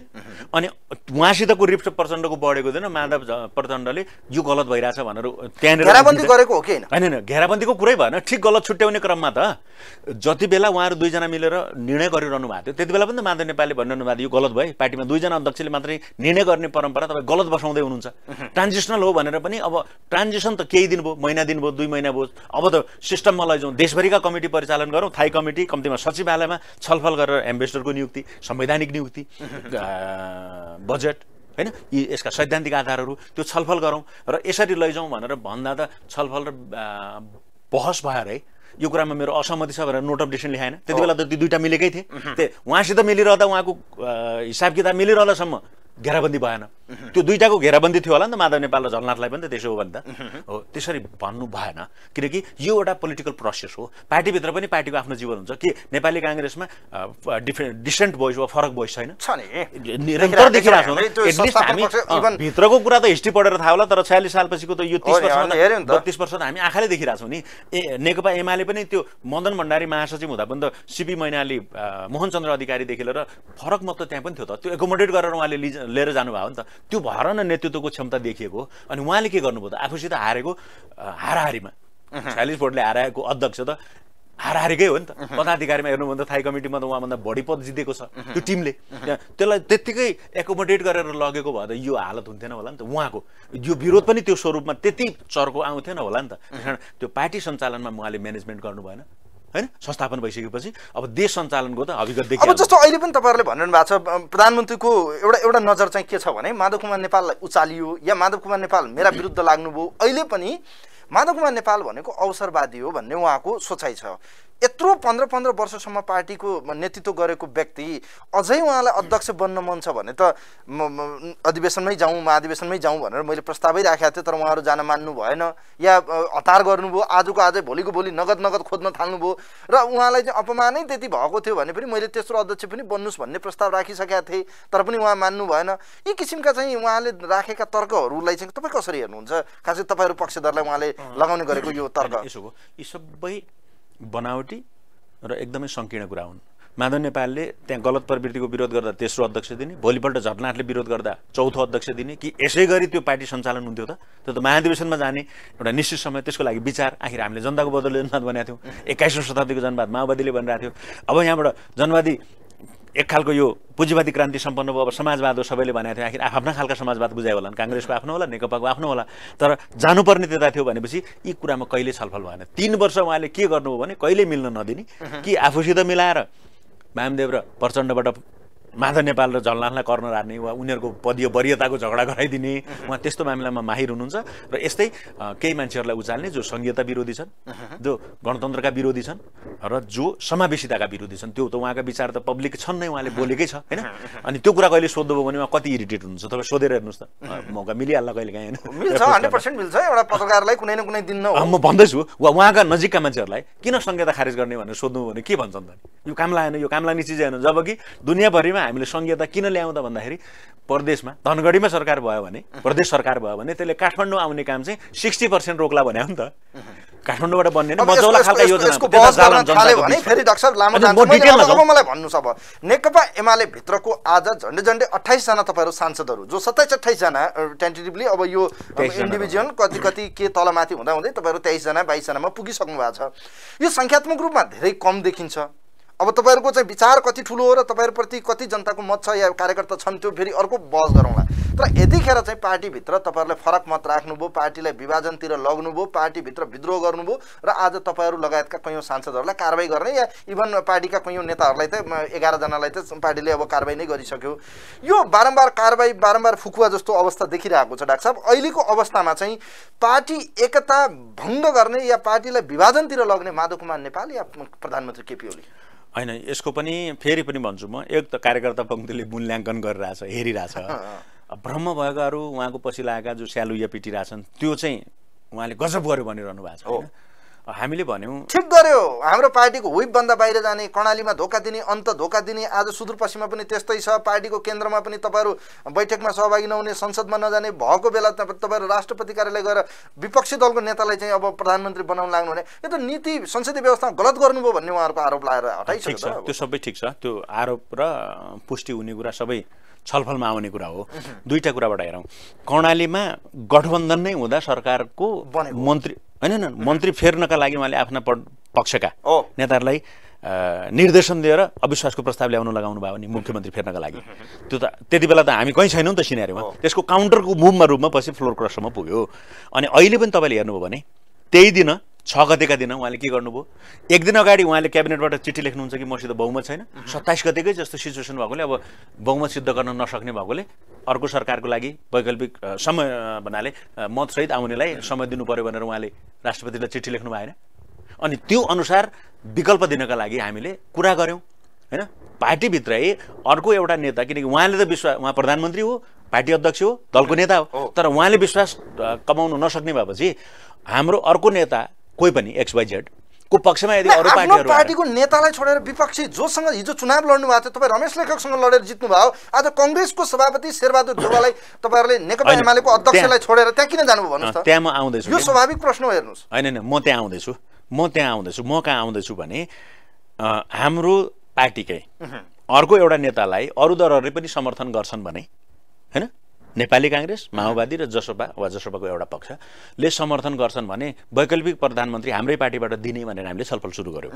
अनि उहाँसितको रिप्स प्रचण्डको बढेको हुँदैन माधव प्रचण्डले यो गलत भइरहेछ भनेर त्यहाँनिर घेराबन्दी गरेको हो कि होइन होइन घेराबन्दीको कुरै भएन ठिक गलत छुट्याउने क्रममा त जति बेला उहाँहरू दुईजना मिलेर निर्णय गरिरहनु भएको थियो त्यति बेला पनि त माधव नेपालले भनिरहनु भएको थियो यो गलत भयो पार्टीमा दुईजना अध्यक्षले मात्रै निर्णय गर्ने परम्परा तपाईँ गलत बसाउँदै हुनुहुन्छ ट्रान्जिसनल हो भनेर पनि अब ट्रान्जिसन त केही दिन भयो महिना दिन भयो दुई महिना भयो अब त सिस्टममा लैजाउँ देशभरिका कमिटी परिचालन गरौँ थाई कमिटी कम्तीमा सचिवालयमा छलफल गरेर एम्बेसडरको नियुक्ति संविधान संवैधानिक नियुक्ति बजेट होइन यी यसका सैद्धान्तिक आधारहरू त्यो छलफल गरौँ र यसरी लैजाउँ भनेर भन्दा त छलफल र बहस भएर है यो कुरामा मेरो असहमति छ भनेर नोट अफ डिसिसन लेखाएन त्यति बेला त त्यो दुइटा मिलेकै थिएँ त्यो उहाँसित मिलिरहँदा उहाँको हिसाब किताब मिलिरहँदासम्म घेराबन्दी भएन त्यो दुइटाको घेराबन्दी थियो होला नि त माधव नेपाल र झलनाथलाई पनि त त्यसो हो भने त हो त्यसरी भन्नु भएन किनकि यो एउटा पोलिटिकल प्रोसेस हो पार्टीभित्र पनि पार्टीको आफ्नो जीवन हुन्छ के नेपाली काङ्ग्रेसमा डिफ्रेन्ट डिसेन्ट भोइस वा फरक भोइस छैन हामी भित्रको कुरा त हिस्ट्री पढेर थाहा होला तर छयालिस सालपछिको त यो तिस वर्ष बत्तिस वर्ष त हामी आँखाले देखिरहेछौँ नि ए नेकपा एमाले पनि त्यो मदन भण्डारी महासचिव हुँदा पनि त सिपी मैनाली मोहनचन्द्र अधिकारीदेखि लिएर फरक मत त त्यहाँ पनि थियो त त्यो एकोमोडेट गरेर उहाँले लिएर जानुभयो नि त त्यो भएर न नेतृत्वको क्षमता देखिएको अनि उहाँले के गर्नुभयो त आफूसित हारेको हाराहारीमा छयालिस भोटले हाराएको अध्यक्ष त हाराहारीकै हो नि त पदाधिकारीमा हेर्नुभन्दा थाई कमिटीमा त उहाँभन्दा बढी पद जितेको छ त्यो टिमले त्यसलाई त्यत्तिकै एकोमोडेट गरेर लगेको भए त यो हालत हुन्थेन होला नि त उहाँको यो विरोध पनि त्यो स्वरूपमा त्यति चर्को आउँथेन होला नि त त्यो पार्टी सञ्चालनमा उहाँले म्यानेजमेन्ट गर्नु भएन होइन संस्थापन भइसकेपछि अब देश सञ्चालनको त अभिगत देखि अब जस्तो अहिले पनि तपाईँहरूले भनिरहनु भएको छ प्रधानमन्त्रीको एउटा एउटा नजर चाहिँ के छ भने माधव कुमार नेपाललाई उचालियो या माधव कुमार नेपाल मेरा विरुद्ध लाग्नुभयो अहिले पनि माधव कुमार नेपाल भनेको अवसरवादी हो भन्ने उहाँको सोचाइ छ यत्रो पन्ध्र पन्ध्र वर्षसम्म पार्टीको नेतृत्व गरेको व्यक्ति अझै उहाँलाई अध्यक्ष बन्न मन छ भने त म अधिवेशनमै जाउँ महाधिवेशनमै जाउँ भनेर मैले प्रस्तावै राखेको थिएँ तर उहाँहरू जान मान्नु भएन या हतार गर्नुभयो आजको आज भोलिको भोलि नगद नगद खोज्न थाल्नुभयो र उहाँलाई चाहिँ अपमानै त्यति भएको थियो भने पनि मैले तेस्रो अध्यक्ष पनि बन्नुहोस् भन्ने प्रस्ताव राखिसकेका थिएँ तर पनि उहाँ मान्नु भएन यी किसिमका चाहिँ उहाँले राखेका तर्कहरूलाई चाहिँ तपाईँ कसरी हेर्नुहुन्छ खासै तपाईँहरू पक्षधरलाई उहाँले लगाउने गरेको यो तर्क यसो यी सबै बनावटी र एकदमै सङ्कीर्ण कुरा हुन् माधव नेपालले त्यहाँ गलत प्रवृत्तिको विरोध गर्दा तेस्रो अध्यक्ष दिने भोलिपल्ट झटनाथले विरोध गर्दा चौथो अध्यक्ष दिने कि यसै गरी त्यो पार्टी सञ्चालन हुन्थ्यो त त्यो त महाधिवेशनमा जाने एउटा निश्चित समय त्यसको लागि विचार आखिर हामीले जनताको बदलले जनवाद बनाएको थियौँ एक्काइसौँ शताब्दीको जनवाद माओवादीले बनिरहेको थियो अब यहाँबाट जनवादी एक खालको यो पुँजीवादी क्रान्ति सम्पन्न भयो अब समाजवाद हो सबैले भनेको थियो आखिर आफ्ना खालका समाजवाद बुझायो होला काङ्ग्रेसको आफ्नो होला नेकपाको आफ्नो होला तर जानुपर्ने त्यता थियो भनेपछि यी कुरामा कहिले छलफल भएन तिन वर्ष उहाँले के गर्नुभयो भने कहिले मिल्न नदिने कि आफूसित मिलाएर वामदेव र प्रचण्डबाट माधव नेपाल र जनलाललाई कर्ण राख्ने वा उनीहरूको पदीय वरियताको झगडा गराइदिने उहाँ त्यस्तो मामिलामा माहिर हुनुहुन्छ र यस्तै केही मान्छेहरूलाई उचाल्ने जो सङ्घीयता विरोधी छन् जो गणतन्त्रका विरोधी छन् र जो समावेशिताका विरोधी छन् त्यो त उहाँका विचार त पब्लिक छन् नै उहाँले बोलेकै छ होइन अनि त्यो कुरा कहिले सोध्नुभयो भने उहाँ कति इरिटेट हुनुहुन्छ तपाईँ सोधेर हेर्नुहोस् त मौका मिलिहाल्ला कहिले काहीँ होइन म भन्दैछु वा उहाँका नजिकका मान्छेहरूलाई किन सङ्घीयता खारेज गर्ने भनेर सोध्नु भने के भन्छन् त यो काम लागेन यो काम लाग्ने चिज होइन जबकि दुनियाँभरिमा विषयमा हामीले सङ्घीयता किन ल्याउँदा भन्दाखेरि प्रदेशमा धनगढीमा सरकार भयो भने प्रदेश सरकार भयो भने त्यसले काठमाडौँ आउने काम चाहिँ सिक्सटी पर्सेन्ट रोक्ला भन्यो नि त काठमाडौँबाट बन्ने मलाई भन्नुहोस् अब नेकपा एमाले भित्रको आज झन्डै झन्डै अठाइसजना तपाईँहरू सांसदहरू जो सत्ताइस अठाइसजना टेन्टेटिभली अब यो इन्डिभिजुअल कति कति के तलमाथि हुँदा हुँदै तपाईँहरू तेइसजना बाइसजनामा पुगिसक्नु भएको छ यो सङ्ख्यात्मक रूपमा धेरै कम देखिन्छ अब तपाईँहरूको चाहिँ विचार कति ठुलो हो र तपाईँहरूप्रति कति जनताको मत छ या कार्यकर्ता छन् त्यो फेरि अर्को बहस गरौँला तर यतिखेर चाहिँ पार्टीभित्र तपाईँहरूले फरक मत राख्नुभयो पार्टीलाई विभाजनतिर लग्नुभयो पार्टीभित्र विद्रोह गर्नुभयो र आज तपाईँहरू लगायतका कैयौँ सांसदहरूलाई कारवाही गर्ने या इभन पार्टीका कैयौँ नेताहरूलाई त एघारजनालाई त पार्टीले अब कारवाही नै गरिसक्यो यो बारम्बार कारवाही बारम्बार फुकुवा जस्तो अवस्था देखिरहेको छ डाक्टर साहब अहिलेको अवस्थामा चाहिँ पार्टी एकता भङ्ग गर्ने या पार्टीलाई विभाजनतिर लग्ने माधव कुमार नेपाल या प्रधानमन्त्री केपी ओली होइन यसको पनि फेरि पनि भन्छु म एक त कार्यकर्ता पङ्क्तिले मूल्याङ्कन गरिरहेछ हेरिरहेछ भ्रम भएकाहरू उहाँको पछि लागेका जो स्यालु स्यालुया पिटिरहेछन् त्यो चाहिँ उहाँले गजब गर्यो भनिरहनु भएको छ हामीले भन्यौँ ठिक गर्यो हाम्रो पार्टीको हुइपभन्दा बाहिर जाने कर्णालीमा धोका दिने अन्त धोका दिने आज सुदूरपश्चिममा पनि त्यस्तै छ पार्टीको केन्द्रमा पनि तपाईँहरू बैठकमा सहभागी नहुने संसदमा नजाने भएको बेला तपाईँहरू राष्ट्रपति कार्यालय गएर विपक्षी दलको नेतालाई चाहिँ अब प्रधानमन्त्री बनाउन लाग्नुहुने यो त नीति संसदीय व्यवस्था गलत गर्नुभयो भन्ने उहाँहरूको आरोप लाएर हटाइसकेको छ त्यो सबै ठिक छ त्यो आरोप र पुष्टि हुने कुरा सबै छलफलमा आउने कुरा हो दुईवटा कुराबाट हेरौँ कर्णालीमा गठबन्धन नै हुँदा सरकारको मन्त्री होइन होइन मन्त्री फेर्नका लागि उहाँले आफ्ना पक्षका नेताहरूलाई निर्देशन दिएर अविश्वासको प्रस्ताव ल्याउन लगाउनु भयो भने मुख्यमन्त्री फेर्नका लागि त्यो त त्यति बेला त हामी कहीँ छैनौँ नि त सिनेरीमा त्यसको काउन्टरको मुभमा रूपमा पछि फ्लोर क्रससम्म पुग्यो अनि अहिले पनि तपाईँले हेर्नुभयो भने त्यही दिन छ गतेका दिन उहाँले के गर्नुभयो एक दिन अगाडि उहाँले क्याबिनेटबाट चिठी लेख्नुहुन्छ कि मसित बहुमत छैन सत्ताइस गतेकै जस्तो सिचुएसन भएकोले अब बहुमत सिद्ध गर्न नसक्ने भएकोले अर्को सरकारको लागि वैकल्पिक समय भन्नाले मतसहित आउनेलाई समय दिनु पऱ्यो भनेर उहाँले राष्ट्रपतिलाई चिठी लेख्नु भएन अनि त्यो अनुसार विकल्प दिनका लागि हामीले कुरा गऱ्यौँ होइन पार्टीभित्रै अर्को एउटा नेता किनकि उहाँले त विश्वास उहाँ प्रधानमन्त्री हो पार्टी अध्यक्ष हो दलको नेता हो तर उहाँले विश्वास कमाउनु नसक्ने भएपछि हाम्रो अर्को नेता कोही पनि एक्सवाइजेड को पक्षमा यदि अरू पार्टीहरू पार्टीको नेतालाई छोडेर विपक्षी जोसँग हिजो चुनाव लड्नु भएको थियो तपाईँ रमेश लेखकसँग लडेर जित्नुभयो आज कङ्ग्रेसको सभापति शेरबहादुर देवालाई तपाईँहरूले नेकपा एमालेको अध्यक्षलाई छोडेर त्यहाँ किन जानुभयो भन्नुहोस् त्यहाँ म आउँदैछु यो स्वाभाविक प्रश्न हो हेर्नुहोस् होइन होइन म त्यहाँ आउँदैछु म त्यहाँ आउँदैछु म कहाँ आउँदैछु भने हाम्रो पार्टीकै अर्को एउटा नेतालाई अरू दलहरूले पनि समर्थन गर्छन् भने होइन नेपाली काङ्ग्रेस माओवादी र जसपा वा जसपाको एउटा पक्षले समर्थन गर्छन् भने वैकल्पिक प्रधानमन्त्री हाम्रै पार्टीबाट दिने भनेर हामीले छलफल सुरु गऱ्यौँ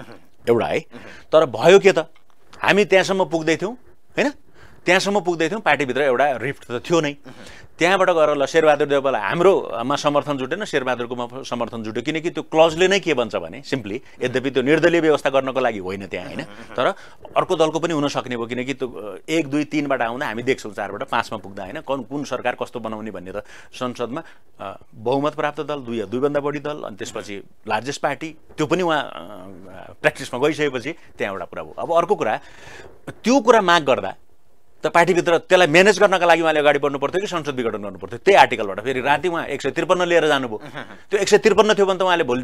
एउटा है तर भयो के त हामी त्यहाँसम्म पुग्दैथ्यौँ होइन त्यहाँसम्म पुग्दैथ्यौँ पार्टीभित्र एउटा रिफ्ट त थियो नै त्यहाँबाट गएर ल शेरबहादुर देवपालाई हाम्रोमा समर्थन जुटेन शेरबहादुरकोमा समर्थन जुट्यो किनकि त्यो क्लजले नै के भन्छ भने सिम्पली यद्यपि त्यो निर्दलीय व्यवस्था गर्नको लागि होइन त्यहाँ होइन तर अर्को दलको पनि हुन सक्ने भयो किनकि त्यो एक दुई तिनबाट आउँदा हामी देख्छौँ चारबाट पाँचमा पुग्दा होइन कुन कुन सरकार कस्तो बनाउने भन्ने त संसदमा बहुमत प्राप्त दल दुई दुईभन्दा बढी दल अनि त्यसपछि लार्जेस्ट पार्टी त्यो पनि उहाँ प्र्याक्टिसमा गइसकेपछि त्यहाँ एउटा कुरा भयो अब अर्को कुरा त्यो कुरा माग गर्दा त पार्टीभित्र त्यसलाई म्यानेज गर्नका लागि उहाँले अगाडि बढ्नु पर्थ्यो कि संसद विघटन गर्नु पर्थ्यो त्यही आर्टिकलबाट फेरि राति उहाँ एक सय त्रिपन्न लिएर जानुभयो त्यो एक सय त्रिपन्न थियो भने त उहाँले भोलि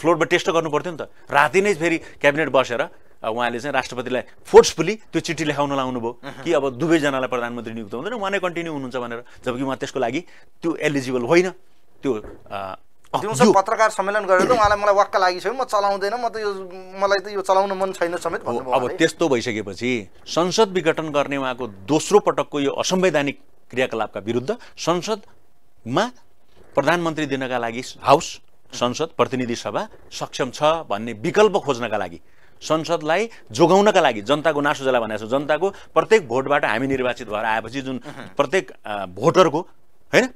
फ्लोरमा टेस्ट गर्नु पर्थ्यो नि त राति नै फेरि क्याबिनेट बसेर उहाँले चाहिँ राष्ट्रपतिलाई फोर्सफुली त्यो चिठी लेखाउन लाउनु भयो कि अब दुवैजनालाई प्रधानमन्त्री नियुक्त हुँदैन उहाँ नै कन्टिन्यू हुनुहुन्छ भनेर जबकि उहाँ त्यसको लागि त्यो एलिजिबल होइन त्यो दिउँसो पत्रकार सम्मेलन गरेर त उहाँलाई मलाई वाक्क लागिसक्यो म चलाउँदैन म त यो मलाई त यो चलाउन मन छैन समेत अब त्यस्तो भइसकेपछि संसद विघटन गर्ने उहाँको दोस्रो पटकको यो असंवैधानिक क्रियाकलापका विरुद्ध संसदमा प्रधानमन्त्री दिनका लागि हाउस संसद प्रतिनिधि सभा सक्षम छ भन्ने विकल्प खोज्नका लागि संसदलाई जोगाउनका लागि जनताको नासो जसलाई भनेको छ जनताको प्रत्येक भोटबाट हामी निर्वाचित भएर आएपछि जुन प्रत्येक भोटरको होइन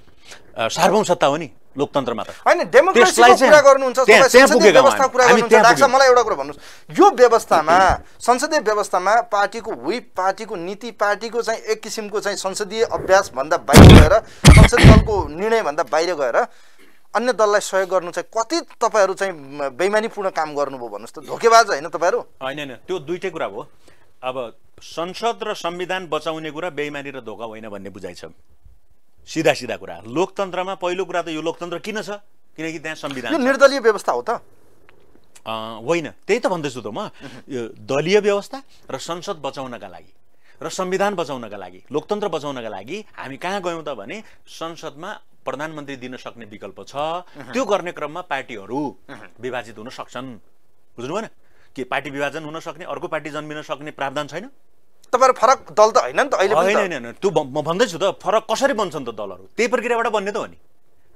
सार्वभौम सत्ता हो नि लोकतन्त्रमा त होइन डेमोक्रेसीको कुरा गर्नुहुन्छ व्यवस्था कुरा गर्नुहुन्छ मलाई एउटा कुरा भन्नुहोस् यो व्यवस्थामा संसदीय व्यवस्थामा पार्टीको विप पार्टीको नीति पार्टीको चाहिँ एक किसिमको चाहिँ संसदीय अभ्यासभन्दा बाहिर गएर संसदीय दलको निर्णयभन्दा बाहिर गएर अन्य दललाई सहयोग गर्नु चाहिँ कति तपाईँहरू चाहिँ बेमानीपूर्ण काम गर्नुभयो भन्नुहोस् त धोकेबाज होइन तपाईँहरू होइन होइन त्यो दुइटै कुरा हो अब संसद र संविधान बचाउने कुरा बेइमानी र धोका होइन भन्ने बुझाइ छ सिधा सिधा कुरा लोकतन्त्रमा पहिलो कुरा त यो लोकतन्त्र किन छ किनकि त्यहाँ संविधान निर्दलीय व्यवस्था हो त होइन त्यही त भन्दैछु त म यो दलीय व्यवस्था र संसद बचाउनका लागि र संविधान बचाउनका लागि लोकतन्त्र बचाउनका लागि हामी कहाँ गयौँ त भने संसदमा प्रधानमन्त्री दिन सक्ने विकल्प छ त्यो गर्ने क्रममा पार्टीहरू विभाजित हुन सक्छन् बुझ्नु भएन के पार्टी विभाजन हुन सक्ने अर्को पार्टी जन्मिन सक्ने प्रावधान छैन तपाईँहरू फरक दल त होइन नि त अहिले होइन होइन होइन त्यो म भन्दैछु त फरक कसरी बन्छन् त दलहरू त्यही प्रक्रियाबाट बन्ने त हो नि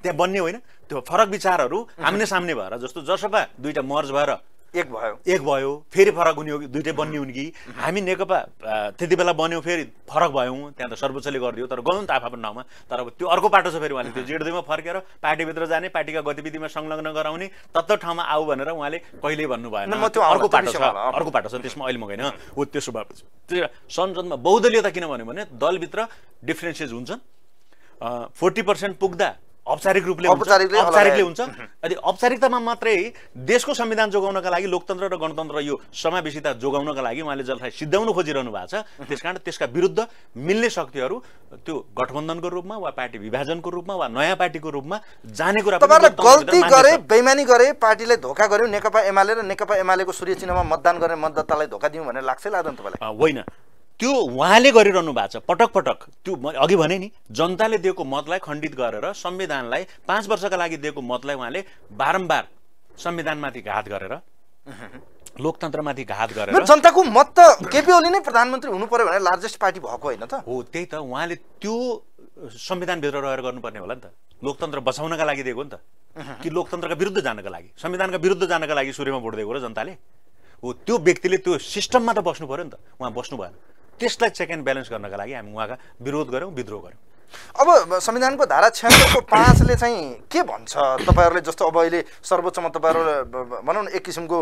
त्यहाँ बन्ने होइन त्यो फरक विचारहरू आम्ने सामने भएर जस्तो जसपा दुईवटा मर्ज भएर एक भयो एक भयो फेरि फरक हुने हो कि दुइटै बन्ने हुन् कि हामी नेकपा त्यति बेला बन्यौँ फेरि फरक भयौँ त्यहाँ त सर्वोच्चले गरिदियो तर गयौँ त आफ्नो ठाउँमा तर अब त्यो अर्को पाटो छ फेरि उहाँले त्यो जेड्दैमा फर्केर पार्टीभित्र जाने पार्टीका गतिविधिमा संलग्न गराउने तत्त्व ठाउँमा आऊ भनेर उहाँले कहिले भन्नु भएन अर्को पाटो छ अर्को पाटो छ त्यसमा अहिले म गएन हो त्यसो भए संसदमा बहुदलीयता किन भन्यो भने दलभित्र डिफ्रेन्सेस हुन्छन् फोर्टी पर्सेन्ट पुग्दा औपचारिक रूपले औपचारिकले हुन्छ यदि औपचारिकतामा मात्रै देशको संविधान जोगाउनका लागि लोकतन्त्र र गणतन्त्र यो समावेशिता जोगाउनका लागि उहाँले जसलाई सिद्ध्याउन खोजिरहनु भएको छ त्यस कारण त्यसका विरुद्ध मिल्ने शक्तिहरू त्यो गठबन्धनको रूपमा वा पार्टी विभाजनको रूपमा वा नयाँ पार्टीको रूपमा जाने कुरा गल्ती गरे बेमानी गरे पार्टीले धोका गर्यो नेकपा एमाले र नेकपा एमालेको सूर्य चिन्हमा मतदान गर्ने मतदातालाई धोका दिउँ भनेर लाग्छ लाग्दैन तपाईँलाई होइन त्यो उहाँले गरिरहनु भएको छ पटक पटक त्यो अघि भने नि जनताले दिएको मतलाई खण्डित गरेर संविधानलाई पाँच वर्षका लागि दिएको मतलाई उहाँले बारम्बार संविधानमाथि घात गरेर लोकतन्त्रमाथि घात गरेर जनताको मत त केपी ओली नै प्रधानमन्त्री हुनु पर्यो भने लार्जेस्ट पार्टी भएको होइन त हो त्यही त उहाँले त्यो संविधानभित्र रहेर गर्नुपर्ने होला नि त लोकतन्त्र बचाउनका लागि दिएको नि त कि लोकतन्त्रका विरुद्ध जानका लागि संविधानका विरुद्ध जानका लागि सूर्यमा भोट दिएको र जनताले हो त्यो व्यक्तिले त्यो सिस्टममा त बस्नु पऱ्यो नि त उहाँ बस्नु भएन त्यसलाई चेक एन्ड ब्यालेन्स गर्नका लागि हामी उहाँका विरोध गऱ्यौँ विद्रोह गऱ्यौँ अब संविधानको धारा छ्यानब्बेको पाँचले चाहिँ के भन्छ तपाईँहरूले जस्तो अब अहिले सर्वोच्चमा तपाईँहरू भनौँ न एक किसिमको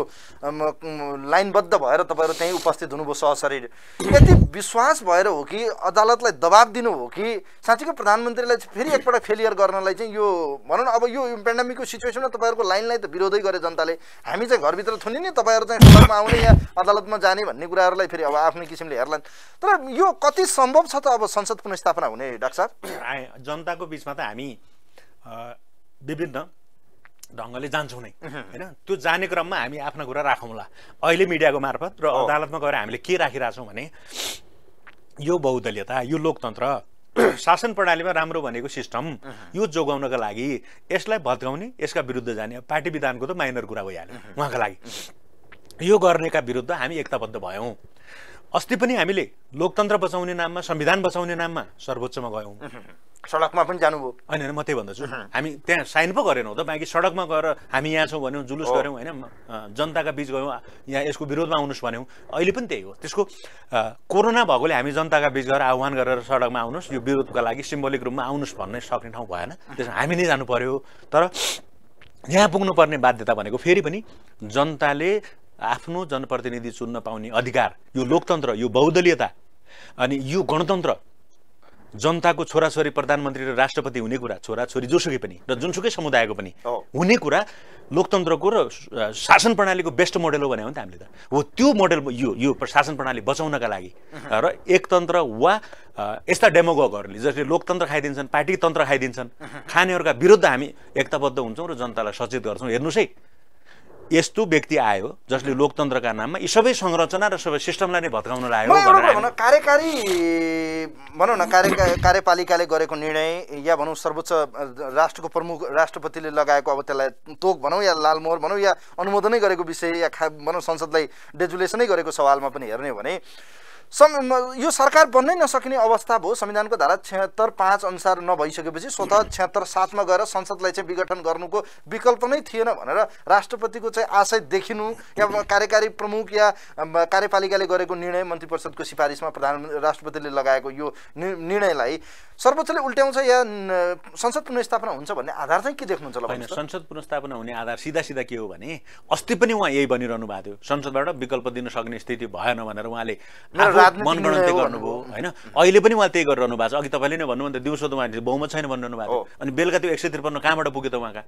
लाइनबद्ध भएर तपाईँहरू त्यहीँ उपस्थित हुनुभयो सहशरीर यति विश्वास भएर हो कि अदालतलाई दबाब दिनु हो कि साँच्चीको प्रधानमन्त्रीलाई फेरि एकपल्ट फेलियर गर्नलाई चाहिँ यो भनौँ न अब यो पेन्डामिकको सिचुएसनमा तपाईँहरूको लाइनलाई त विरोधै गरे जनताले हामी चाहिँ घरभित्र थुनि नि तपाईँहरू चाहिँ सरमा आउने या अदालतमा जाने भन्ने कुराहरूलाई फेरि अब आफ्नै किसिमले हेर्लान् तर यो कति सम्भव छ त अब संसद पुनस्थापना हुने डाक्टर साहब जनताको बिचमा त हामी विभिन्न ढङ्गले जान्छौँ नै होइन त्यो जाने क्रममा हामी आफ्नो कुरा राखौँला अहिले मिडियाको मार्फत र अदालतमा गएर हामीले के राखिरहेछौँ भने यो बहुदलीयता यो लोकतन्त्र शासन प्रणालीमा राम्रो भनेको सिस्टम यो जोगाउनका लागि यसलाई भत्काउने यसका विरुद्ध जाने पार्टी विधानको त माइनर कुरा भइहाल्यो उहाँका लागि यो गर्नेका विरुद्ध हामी एकताबद्ध भयौँ अस्ति पनि हामीले लोकतन्त्र बचाउने नाममा संविधान बचाउने नाममा सर्वोच्चमा गयौँ सडकमा पनि जानुभयो होइन होइन म त्यही भन्दछु हामी त्यहाँ साइन पो गरेनौँ त बाँकी सडकमा गएर हामी यहाँ छौँ भन्यौँ जुलुस गऱ्यौँ होइन जनताका बिच गयौँ यहाँ यसको विरोधमा आउनुहोस् भन्यौँ अहिले पनि त्यही हो त्यसको कोरोना भएकोले हामी जनताका बिच गएर आह्वान गरेर सडकमा आउनुहोस् यो विरोधका लागि सिम्बोलिक रूपमा आउनुहोस् भन्ने सक्ने ठाउँ भएन त्यसमा हामी नै जानु पर्यो तर यहाँ पुग्नुपर्ने बाध्यता भनेको फेरि पनि जनताले आफ्नो जनप्रतिनिधि चुन्न पाउने अधिकार यो लोकतन्त्र यो बहुदलीयता अनि यो गणतन्त्र जनताको छोराछोरी प्रधानमन्त्री र राष्ट्रपति हुने कुरा छोराछोरी जोसुकै पनि र जुनसुकै समुदायको पनि हुने कुरा लोकतन्त्रको र शासन प्रणालीको बेस्ट मोडल हो भने त हामीले त हो त्यो मोडल यो यो शासन प्रणाली बचाउनका लागि र एकतन्त्र वा यस्ता डेमोगोगहरूले जसले लोकतन्त्र खाइदिन्छन् पार्टी तन्त्र खाइदिन्छन् खानेहरूका विरुद्ध हामी एकताबद्ध हुन्छौँ र जनतालाई सचेत गर्छौँ हेर्नुहोस् है यस्तो व्यक्ति आयो जसले लोकतन्त्रका नाममा यी सबै संरचना र सबै सिस्टमलाई नै भत्काउन लाग्यो कार्यकारी भनौँ न कार्य कार्यपालिकाले गरेको निर्णय या भनौँ सर्वोच्च राष्ट्रको प्रमुख राष्ट्रपतिले लगाएको अब त्यसलाई तोक भनौँ या लालमोहर भनौँ या अनुमोदनै गरेको विषय या खा भनौँ संसदलाई डेजुलेसनै गरेको सवालमा पनि हेर्ने हो भने यो सरकार बन्नै नसकिने अवस्था भयो संविधानको धारा छिहत्तर पाँच अनुसार नभइसकेपछि स्वतः छ्यात्तर सातमा गएर संसदलाई चाहिँ विघटन गर्नुको विकल्प नै थिएन भनेर राष्ट्रपतिको चाहिँ आशय देखिनु या कार्यकारी प्रमुख या कार्यपालिकाले गरेको निर्णय मन्त्री परिषदको सिफारिसमा प्रधान राष्ट्रपतिले लगाएको यो निर्णयलाई सर्वोच्चले उल्ट्याउँछ या संसद पुनस्थापना हुन्छ भन्ने आधार चाहिँ के देख्नुहुन्छ ल संसद पुनस्थापना हुने आधार सिधा सिधा के हो भने अस्ति पनि उहाँ यही बनिरहनु भएको थियो संसदबाट विकल्प दिन सक्ने स्थिति भएन भनेर उहाँले मनगणन गर्नुभयो होइन अहिले पनि उहाँ त्यही गरिरहनु भएको छ अघि तपाईँले नै भन्नुभयो त दिउँसो त उहाँले बहुमत छैन भनिरहनु भएको अनि बेलुका त्यो एक सय त्रिपन्न कहाँबाट पुग्यो त उहाँका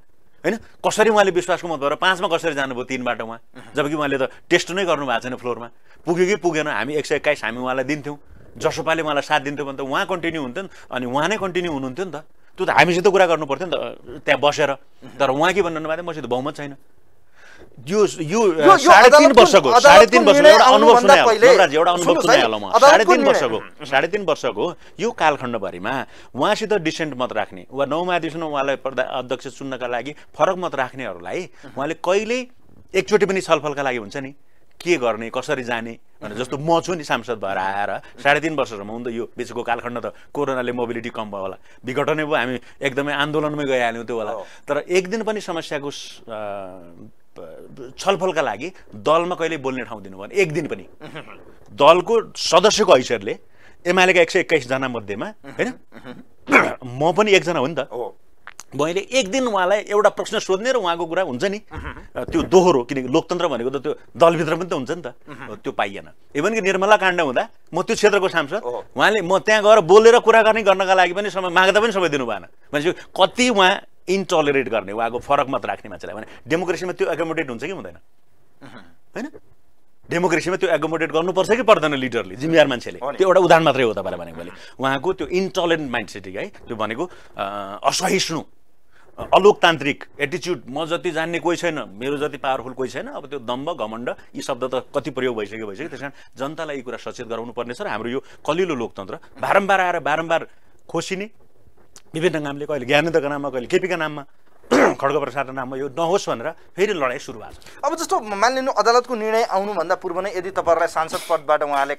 होइन कसरी उहाँले विश्वासको मत भएर पाँचमा कसरी जानुभयो तिनबाट उहाँ जबकि उहाँले त टेस्ट नै गर्नु भएको छैन फ्लोरमा पुग्यो कि पुगेन हामी एक सय एक्काइस हामी उहाँलाई दिन्थ्यौँ जसोपाले उहाँलाई साथ दिन्थ्यो भने त उहाँ कन्टिन्यू हुन्थ्यो नि अनि उहाँ नै कन्टिन्यू हुनुहुन्थ्यो नि त त्यो त हामीसित कुरा गर्नु पर्थ्यो नि त त्यहाँ बसेर तर उहाँ के भन्नु भएको थियो मसित बहुमत छैन यो यो साढे तिन वर्षको साढे तिन वर्षको एउटा अनुभव एउटा अनुभव म साढे तिन वर्षको साढे तिन वर्षको यो कालखण्डभरिमा उहाँसित डिसेन्ट मत राख्ने वा नौ महाधिवेशन उहाँलाई प्रधान अध्यक्ष चुन्नका लागि फरक मत राख्नेहरूलाई उहाँले कहिल्यै एकचोटि पनि छलफलका लागि हुन्छ नि के गर्ने कसरी जाने भनेर जस्तो म छु नि सांसद भएर आएर साढे तिन वर्षसम्म हुँदा यो बिचको कालखण्ड त कोरोनाले मोबिलिटी कम भयो होला विघटनै भयो हामी एकदमै आन्दोलनमै गइहाल्यौँ त्यो होला तर एक दिन पनि समस्याको छलफलका लागि दलमा कहिले बोल्ने ठाउँ दिनु भएन एक दिन पनि दलको सदस्यको हैसियतले एमालेका एक सय एक्काइसजना मध्येमा होइन म पनि एकजना हो नि त मैले एक दिन उहाँलाई एउटा प्रश्न सोध्ने र उहाँको कुरा हुन्छ नि त्यो दोहोरो किनकि लोकतन्त्र भनेको त त्यो दलभित्र पनि त हुन्छ नि त त्यो पाइएन इभन कि निर्मला काण्ड हुँदा म त्यो क्षेत्रको सांसद उहाँले म त्यहाँ गएर बोलेर कुरा गर्ने गर्नका लागि पनि समय माग्दा पनि समय दिनु भएन भनेपछि कति उहाँ इन्टलरेट गर्ने उहाँको फरक मात्र राख्ने मान्छेलाई भने डेमोक्रेसीमा त्यो एकोमोडेट हुन्छ कि हुँदैन होइन डेमोक्रेसीमा त्यो एकोमोडेट गर्नुपर्छ कि पर्दैन लिडरले जिम्मेवार मान्छेले त्यो एउटा उदाहरण मात्रै हो तपाईँलाई भनेको मैले उहाँको त्यो माइन्ड माइन्डसेट है त्यो भनेको असहिष्णु अलोकतान्त्रिक एटिच्युड म जति जान्ने कोही छैन मेरो जति पावरफुल कोही छैन अब त्यो दम्ब घमण्ड यी शब्द त कति प्रयोग भइसक्यो भइसक्यो त्यस कारण जनतालाई यी कुरा सचेत गराउनु पर्नेछ र हाम्रो यो कलिलो लोकतन्त्र बारम्बार आएर बारम्बार खोसिने विभिन्न नामले कहिले ज्ञानेन्द्रको नाममा कहिले केपीका नाममा खड्ग प्रसादको नाममा यो नहोस् भनेर फेरि लडाइँ सुरु भएको छ अब जस्तो मानिलिनु अदालतको निर्णय आउनुभन्दा पूर्व नै यदि तपाईँहरूलाई सांसद पदबाट उहाँले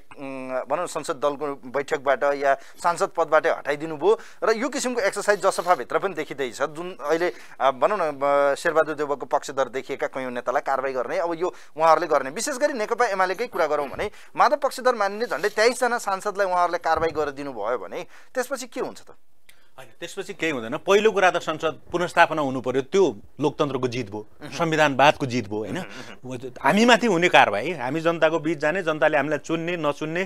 भनौँ संसद दलको बैठकबाट या सांसद पदबाटै हटाइदिनु भयो र यो किसिमको एक्सर्साइज जसफाभित्र पनि देखिँदैछ जुन अहिले भनौँ न शेरबहादुर देवको पक्षधर देखिएका कैयौँ नेतालाई कारवाही गर्ने अब यो उहाँहरूले गर्ने विशेष गरी नेकपा एमालेकै कुरा गरौँ भने माधव पक्षधर मानिने झन्डै तेइसजना सांसदलाई उहाँहरूले कारवाही गरेर भयो भने त्यसपछि के हुन्छ त होइन त्यसपछि केही हुँदैन पहिलो कुरा त संसद पुनस्थापना हुनु पर्यो त्यो लोकतन्त्रको जित भयो संविधानवादको जित भयो होइन हामीमाथि हुने कारवाही हामी जनताको बिच जाने जनताले हामीलाई चुन्ने नचुन्ने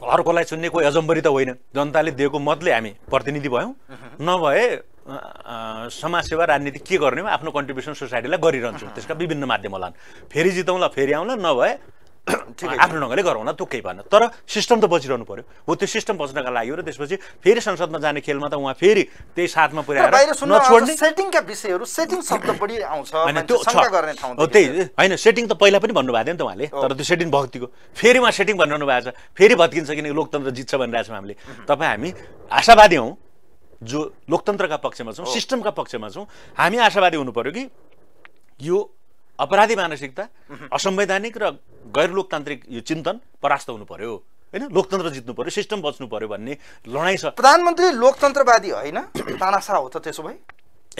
अर्कोलाई चुन्ने कोही अजम्बरी त होइन जनताले दिएको मतले हामी प्रतिनिधि भयौँ नभए समाजसेवा राजनीति के गर्ने आफ्नो कन्ट्रिब्युसन सोसाइटीलाई गरिरहन्छौँ त्यसका विभिन्न माध्यम होला फेरि जितौँला फेरि आउँला नभए आफ्नो ढङ्गले गरौँ न केही भएन तर सिस्टम त बचिरहनु पऱ्यो हो त्यो सिस्टम बच्नका लागि हो र त्यसपछि फेरि संसदमा जाने खेलमा त उहाँ फेरि त्यही साथमा पुर्याएर सेटिङका विषयहरू सेटिङ शब्द बढी आउँछ हो त्यही होइन सेटिङ त पहिला पनि भन्नुभएको थियो नि त उहाँले तर त्यो सेटिङ भक्तिको फेरि उहाँ सेटिङ भनिरहनु भएको छ फेरि भत्किन्छ किनकि लोकतन्त्र जित्छ भनिरहेको छौँ हामीले तपाईँ हामी आशावादी हौँ जो लोकतन्त्रका पक्षमा छौँ सिस्टमका पक्षमा छौँ हामी आशावादी हुनु पऱ्यो कि यो अपराधी मानसिकता असंवैधानिक र गैर लोकतान्त्रिक यो चिन्तन परास्त हुनु पर्यो होइन लोकतन्त्र जित्नु पर्यो सिस्टम बच्नु पर्यो भन्ने लडाइँ छ प्रधानमन्त्री लोकतन्त्रवादी होइन तानासा हो त त्यसो भए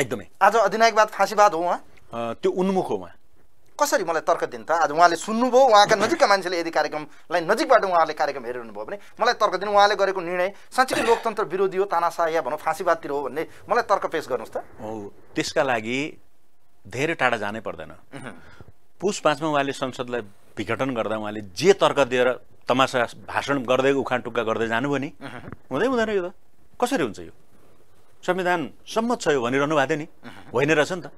एकदमै आज अधिनायकवाद फाँसीवाद हो उहाँ त्यो उन्मुख हो उहाँ कसरी मलाई तर्क दिनु त आज उहाँले सुन्नुभयो उहाँका नजिकका मान्छेले यदि कार्यक्रमलाई नजिकबाट उहाँले कार्यक्रम हेरिरहनु भयो भने मलाई तर्क दिनु उहाँले गरेको निर्णय साँच्चै लोकतन्त्र विरोधी हो तानासा या भनौँ फाँसीवादतिर हो भन्ने मलाई तर्क पेस गर्नुहोस् त हो त्यसका लागि धेरै टाढा जानै पर्दैन पुस पाँचमा उहाँले संसदलाई विघटन गर्दा उहाँले जे तर्क दिएर तमासा भाषण गर्दै उखान टुक्का गर्दै जानुभयो नि हुँदै हुँदैन यो त कसरी हुन्छ यो संविधान सम्मत छ यो भनिरहनु भएको थियो नि होइन रहेछ नि त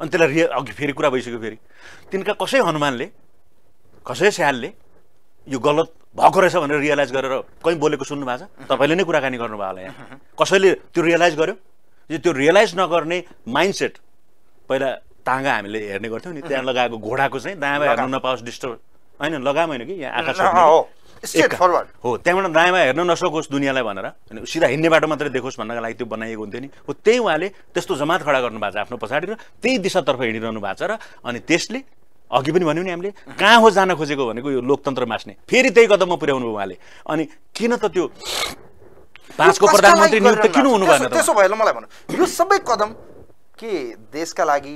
अनि त्यसलाई रिय अघि फेरि कुरा भइसक्यो फेरि तिनका कसै हनुमानले कसै स्यालले यो गलत भएको रहेछ भनेर रियलाइज गरेर कहीँ बोलेको सुन्नु भएको छ तपाईँले नै कुराकानी गर्नुभयो होला यहाँ कसैले त्यो रियलाइज गर्यो यो त्यो रियलाइज नगर्ने माइन्डसेट पहिला ताँगा हामीले हेर्ने गर्थ्यौँ नि त्यहाँ लगाएको घोडाको चाहिँ दायाँमा हेर्न नपाओस् डिस्टर्ब होइन लगाम होइन कि यहाँ आँखा हो त्यहाँबाट दायाँमा हेर्न नसकोस् दुनियाँलाई भनेर होइन सिधा हिँड्ने बाटो मात्रै देखोस् भन्नको लागि त्यो बनाइएको हुन्थ्यो नि हो त्यही उहाँले त्यस्तो जमात खडा गर्नुभएको छ आफ्नो पछाडि र त्यही दिशातर्फ हिँडिरहनु भएको छ र अनि त्यसले अघि पनि भन्यौँ नि हामीले कहाँ हो जान खोजेको भनेको यो लोकतन्त्र मास्ने फेरि त्यही कदममा पुर्याउनु भयो उहाँले अनि किन त त्यो पाँचको प्रधानमन्त्री नियुक्त किन हुनु भएन त्यसो भएन मलाई भन्नु यो सबै कदम के देशका लागि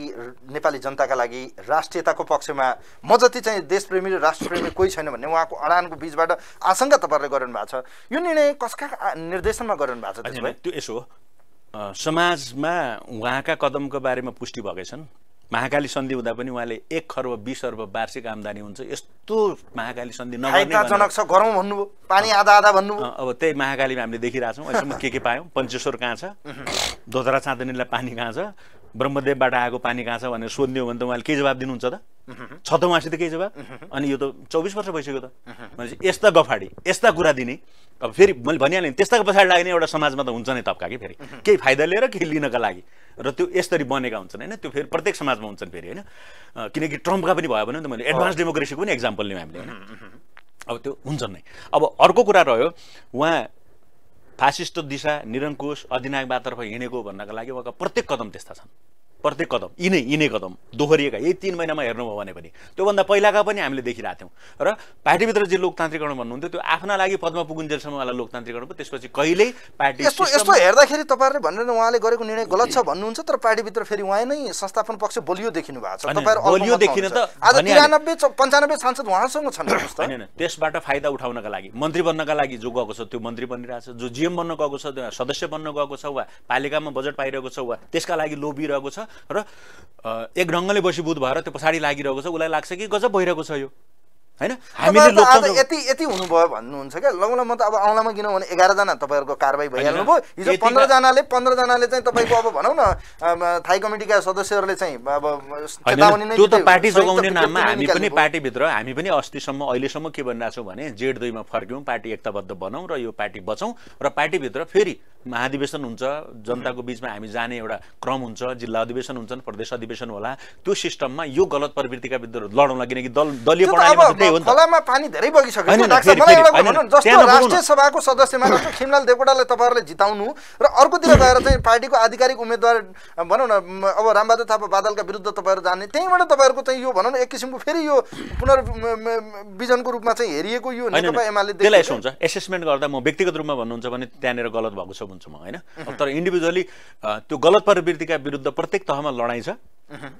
नेपाली जनताका लागि राष्ट्रियताको पक्षमा म जति चाहिँ देशप्रेमी र राष्ट्रप्रेमी कोही छैन भन्ने उहाँको अडानको बिचबाट आशंका तपाईँहरूले गराउनु भएको छ यो निर्णय कसका निर्देशनमा गराउनु भएको छ त्यो यसो समाजमा उहाँका कदमको बारेमा पुष्टि भएकै छन् महाकाली सन्धि हुँदा पनि उहाँले एक खर्ब बिस अर्ब वार्षिक आम्दानी हुन्छ यस्तो महाकाली सन्धि नगर्नेजनक छ गरौँ भन्नुभयो पानी आधा आधा भन्नु अब त्यही महाकालीमा हामीले देखिरहेछौँ अहिलेसम्म के के पायौँ पञ्चेश्वर कहाँ छ दोधरा चाँदनीलाई पानी कहाँ छ ब्रह्मदेवबाट आएको पानी कहाँ छ भनेर सोध्ने हो भने त उहाँले के जवाब दिनुहुन्छ त छ त उहाँसित केही जवाब अनि यो त चौबिस वर्ष भइसक्यो त भनेपछि यस्ता गफाडी यस्ता कुरा दिने अब फेरि मैले भनिहालेँ त्यस्ताको पछाडि लाग्ने एउटा समाजमा त हुन्छ नै तप्का कि फेरि केही फाइदा लिएर केही लिनका लागि र त्यो यसरी बनेका हुन्छन् होइन त्यो फेरि प्रत्येक समाजमा हुन्छन् फेरि होइन किनकि ट्रम्पका पनि भयो भने त मैले एडभान्स डेमोक्रेसीको पनि एक्जाम्पल लिउँ हामीले होइन अब त्यो हुन्छ नै अब अर्को कुरा रह्यो उहाँ फासिस्ट दिशा निरङ्कुश अधिनायकवातर्फ हिँडेको भन्नका लागि उहाँका प्रत्येक कदम त्यस्ता छन् प्रत्येक कदम यिनै यिनै कदम दोहोरिएका यही तिन महिनामा हेर्नुभयो भने पनि त्योभन्दा पहिलाका पनि हामीले देखिरहेको थियौँ र पार्टीभित्र जे लोकतान्त्रिकरण भन्नुहुन्थ्यो त्यो आफ्ना लागि पदमा पुगुन्जेलसम्म उहाँलाई लोकतान्त्रिकरण भयो त्यसपछि कहिल्यै पार्टी यस्तो यस्तो हेर्दाखेरि तपाईँहरूले भनेर उहाँले गरेको निर्णय गलत छ भन्नुहुन्छ तर पार्टीभित्र फेरि उहाँ नै संस्थापन पक्ष बलियो देखिनु भएको छ बलियो देखिन त आज निरानब्बे पन्चानब्बे सांसद उहाँसँग छन् होइन त्यसबाट फाइदा उठाउनका लागि मन्त्री बन्नका लागि जो गएको छ त्यो मन्त्री बनिरहेछ जो जिएम बन्न गएको छ सदस्य बन्न गएको छ वा पालिकामा बजेट पाइरहेको छ वा त्यसका लागि लोभिरहेको छ र एक ढङ्गले बसीभूत भएर त्यो पछाडि लागिरहेको छ उसलाई लाग्छ कि गजब भइरहेको छ यो होइन हामीले यति यति हुनुभयो भन्नुहुन्छ क्या लौला म त अब आउँलामा किनभने एघारजना तपाईँहरूको कारवाही भइहाल्नु भयो हिजो पन्ध्रजनाले पन्ध्रजनाले चाहिँ तपाईँको अब भनौँ न थाई कमिटीका सदस्यहरूले चाहिँ अब त्यो त पार्टी जोगाउने नाममा हामी पनि पार्टीभित्र हामी पनि अस्तिसम्म अहिलेसम्म के छौँ भने जेठ दुईमा फर्क्यौँ पार्टी एकताबद्ध बनाऊ र यो पार्टी बचौँ र पार्टीभित्र फेरि महाधिवेशन हुन्छ जनताको बिचमा हामी जाने एउटा क्रम हुन्छ जिल्ला अधिवेशन हुन्छन् प्रदेश अधिवेशन होला त्यो सिस्टममा यो गलत प्रवृत्तिका विरुद्ध लडौँला किनकि दल दलीय प्रणाली त्यही हो खोलामा पानी धेरै बगिसक्यो जस्तो राष्ट्रिय सभाको सदस्यमा खिमलाल देवकोटालाई तपाईँहरूले जिताउनु र अर्कोतिर गएर चाहिँ पार्टीको आधिकारिक उम्मेद्वार भनौँ न अब रामबहादुर थापा बादलका विरुद्ध तपाईँहरू जाने त्यहीँबाट तपाईँहरूको चाहिँ यो भनौँ न एक किसिमको फेरि यो पुनर्विजनको रूपमा चाहिँ हेरिएको यो त्यसलाई यसो हुन्छ एसेसमेन्ट गर्दा म व्यक्तिगत रूपमा भन्नुहुन्छ भने त्यहाँनिर गलत भएको छ भन्छु म होइन तर इन्डिभिजुअली त्यो गलत प्रवृत्तिका विरुद्ध प्रत्येक तहमा लडाइँ छ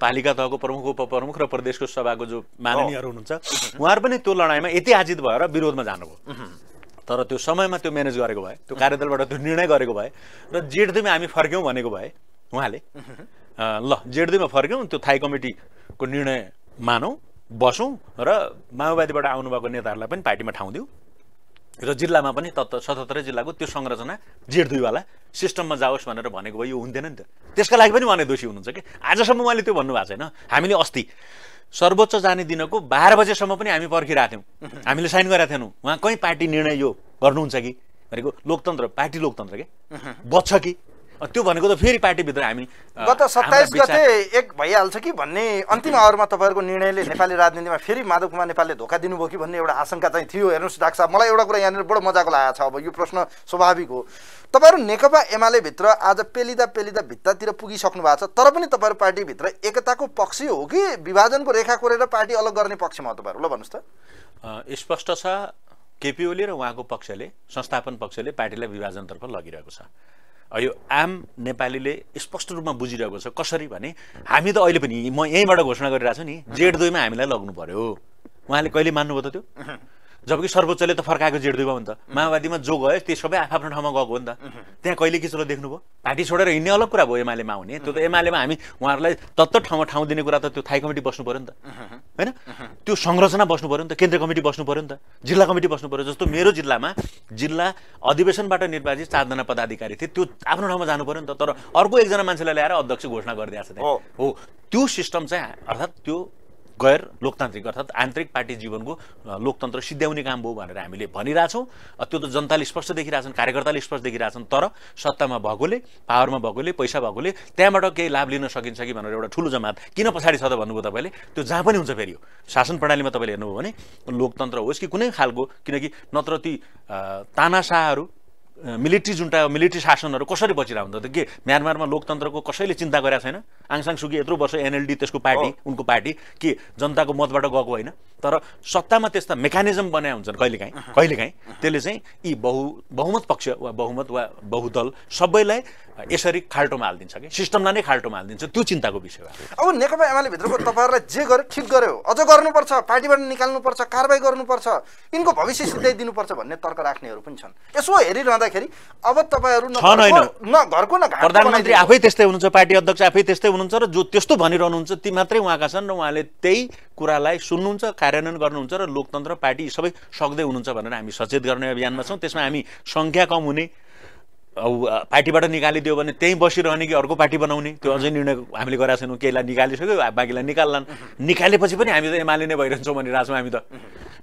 पालिका तहको प्रमुख उपप्रमुख र प्रदेशको सभाको जो माननीयहरू हुनुहुन्छ उहाँहरू पनि त्यो लडाइँमा यति आजित भएर विरोधमा जानुभयो तर त्यो समयमा त्यो म्यानेज गरेको भए त्यो कार्यदलबाट त्यो निर्णय गरेको भए र जेठ दुईमा हामी फर्क्यौँ भनेको भए उहाँले ल जेठ दुईमा फर्क्यौँ त्यो थाई कमिटीको निर्णय मानौँ बसौँ र माओवादीबाट आउनुभएको नेताहरूलाई पनि पार्टीमा ठाउँ दिउँ र जिल्लामा पनि तत्त्व सतहत्तरै जिल्लाको त्यो संरचना जेड दुईवाला सिस्टममा जाओस् भनेर भनेको भयो यो हुन्थेन नि त त्यसका लागि पनि उहाँले दोषी हुनुहुन्छ कि आजसम्म उहाँले त्यो भन्नुभएको छैन हामीले अस्ति सर्वोच्च जाने दिनको बाह्र बजेसम्म पनि हामी पर्खिरहेको थियौँ हामीले साइन गरेका थिएनौँ उहाँ कहीँ पार्टी निर्णय यो गर्नुहुन्छ कि भनेको लोकतन्त्र पार्टी लोकतन्त्र के बच्छ कि त्यो भनेको त फेरि पार्टीभित्र हामी गत सत्ताइस गते एक भइहाल्छ कि भन्ने अन्तिम आवरमा तपाईँहरूको निर्णयले नेपाली राजनीतिमा फेरि माधव कुमार नेपालले धोका दिनुभयो कि भन्ने एउटा आशंका चाहिँ थियो हेर्नुहोस् डाक्टर साहब मलाई एउटा कुरा यहाँनिर बडो मजाको लागेको छ अब यो प्रश्न स्वाभाविक हो तपाईँहरू नेकपा एमालेभित्र आज पेलिँदा पेलिँदा भित्तातिर पुगिसक्नु भएको छ तर पनि तपाईँहरू पार्टीभित्र एकताको पक्ष हो कि विभाजनको रेखा कोरेर पार्टी अलग गर्ने पक्षमा हो तपाईँहरू ल भन्नुहोस् त स्पष्ट छ केपिओले र उहाँको पक्षले संस्थापन पक्षले पार्टीलाई विभाजनतर्फ लगिरहेको छ यो आम नेपालीले स्पष्ट रूपमा बुझिरहेको छ कसरी भने हामी त अहिले पनि म यहीँबाट घोषणा गरिरहेको छु नि जेठ दुईमा हामीलाई लग्नु पऱ्यो उहाँले कहिले मान्नुभयो त त्यो जबकि सर्वोच्चले त फर्काएको जेड दुईमा नि त माओवादीमा जो गयो त्यो सबै आफ्नो ठाउँमा गएको हो नि त त्यहाँ कहिले के चलो देख्नुभयो पार्टी छोडेर हिँड्ने अलग कुरा भयो एमालेमा आउने त्यो त एमालेमा हामी उहाँहरूलाई तत्त ठाउँमा ठाउँ दिने कुरा त त्यो थाई कमिटी बस्नु पऱ्यो नि त होइन त्यो संरचना बस्नु पऱ्यो नि त केन्द्रीय कमिटी बस्नु पऱ्यो नि त जिल्ला कमिटी बस्नु पऱ्यो जस्तो मेरो जिल्लामा जिल्ला अधिवेशनबाट निर्वाचित चारजना पदाधिकारी थिए त्यो आफ्नो ठाउँमा जानु पऱ्यो नि त तर अर्को एकजना मान्छेलाई ल्याएर अध्यक्ष घोषणा गरिदिएको छ हो त्यो सिस्टम चाहिँ अर्थात् त्यो गैर लोकतान्त्रिक अर्थात् आन्तरिक पार्टी जीवनको लोकतन्त्र सिद्ध्याउने काम हो भनेर हामीले भनिरहेछौँ त्यो त जनताले स्पष्ट देखिरहेछन् कार्यकर्ताले स्पष्ट देखिरहेछन् तर सत्तामा भएकोले पावरमा भएकोले पैसा भएकोले त्यहाँबाट केही लाभ लिन सकिन्छ कि भनेर एउटा ठुलो जमात किन पछाडि छ त भन्नुभयो तपाईँले त्यो जहाँ पनि हुन्छ फेरि यो शासन प्रणालीमा तपाईँले हेर्नुभयो भने लोकतन्त्र होस् कि कुनै खालको किनकि नत्र ती तानासाहरू मिलिट्री जुन्टा मिलिट्री शासनहरू कसरी बचिरहेको हुन्छ त के म्यानमारमा लोकतन्त्रको कसैले चिन्ता गरेका छैन आङसाङ सुकी यत्रो वर्ष एनएलडी त्यसको पार्टी उनको पार्टी के जनताको मतबाट गएको होइन तर सत्तामा त्यस्ता मेकानिजम बनाए हुन्छन् कहिलेकाहीँ कहिलेकाहीँ त्यसले चाहिँ यी बहु बहुमत पक्ष वा बहुमत वा बहुदल सबैलाई यसरी खाल्टोमा हालिदिन्छ कि सिस्टमलाई नै खाल्टोमा हालिदिन्छ त्यो चिन्ताको विषय हो अब नेकपा एमाले भित्रको तपाईँहरूलाई जे गर्यो ठिक गर्यो अझ गर्नुपर्छ पार्टीबाट निकाल्नुपर्छ कारवाही गर्नुपर्छ यिनको भविष्य दिनुपर्छ भन्ने तर्क राख्नेहरू पनि छन् यसो हेरिरहँदाखेरि भन्दाखेरि अब तपाईँहरू न घरको न प्रधानमन्त्री आफै त्यस्तै हुनुहुन्छ पार्टी अध्यक्ष आफै त्यस्तै हुनुहुन्छ र जो त्यस्तो भनिरहनुहुन्छ ती मात्रै उहाँका छन् र उहाँले त्यही कुरालाई सुन्नुहुन्छ कार्यान्वयन गर्नुहुन्छ र लोकतन्त्र पार्टी सबै सक्दै हुनुहुन्छ भनेर हामी सचेत गर्ने अभियानमा छौँ त्यसमा हामी सङ्ख्या कम हुने पार्टीबाट निकालिदियो भने त्यहीँ बसिरहने कि अर्को पार्टी बनाउने त्यो अझै निर्णय हामीले गराएको छैनौँ केहीलाई निकालिसक्यो बाँकीलाई निकाल्लान् निकालेपछि पनि हामी त एमाले नै भइरहन्छौँ भने राजमा हामी त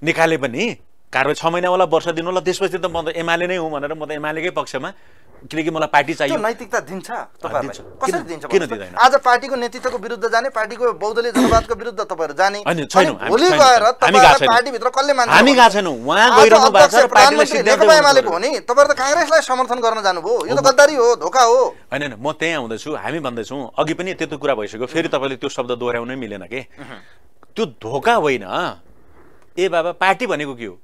निकाले पनि कारण छ महिना वर्ष दिनु होला त्यसपछि त म त एमाले नै हुँ भनेर म त एमालेकै पक्षमा किनकि मलाई पार्टी चाहियो नैतिकता दिन्छ कसरी दिन्छ किन दिँदैन आज पार्टीको नेतृत्वको विरुद्ध जाने पार्टीको बौद्धले जनवादको विरुद्ध तपाईँहरू जाने छैन भोलि गएर पार्टीभित्र कसले मान्छ हामी गएको छैनौँ उहाँ गइरहनु भएको छ एमालेको हो नि तपाईँहरू त काङ्ग्रेसलाई समर्थन गर्न जानुभयो यो त गद्दारी हो धोका हो होइन होइन म त्यहीँ आउँदैछु हामी भन्दैछौँ अघि पनि त्यस्तो कुरा भइसक्यो फेरि तपाईँले त्यो शब्द दोहोऱ्याउनै मिलेन के त्यो धोका होइन ए बाबा पार्टी भनेको के हो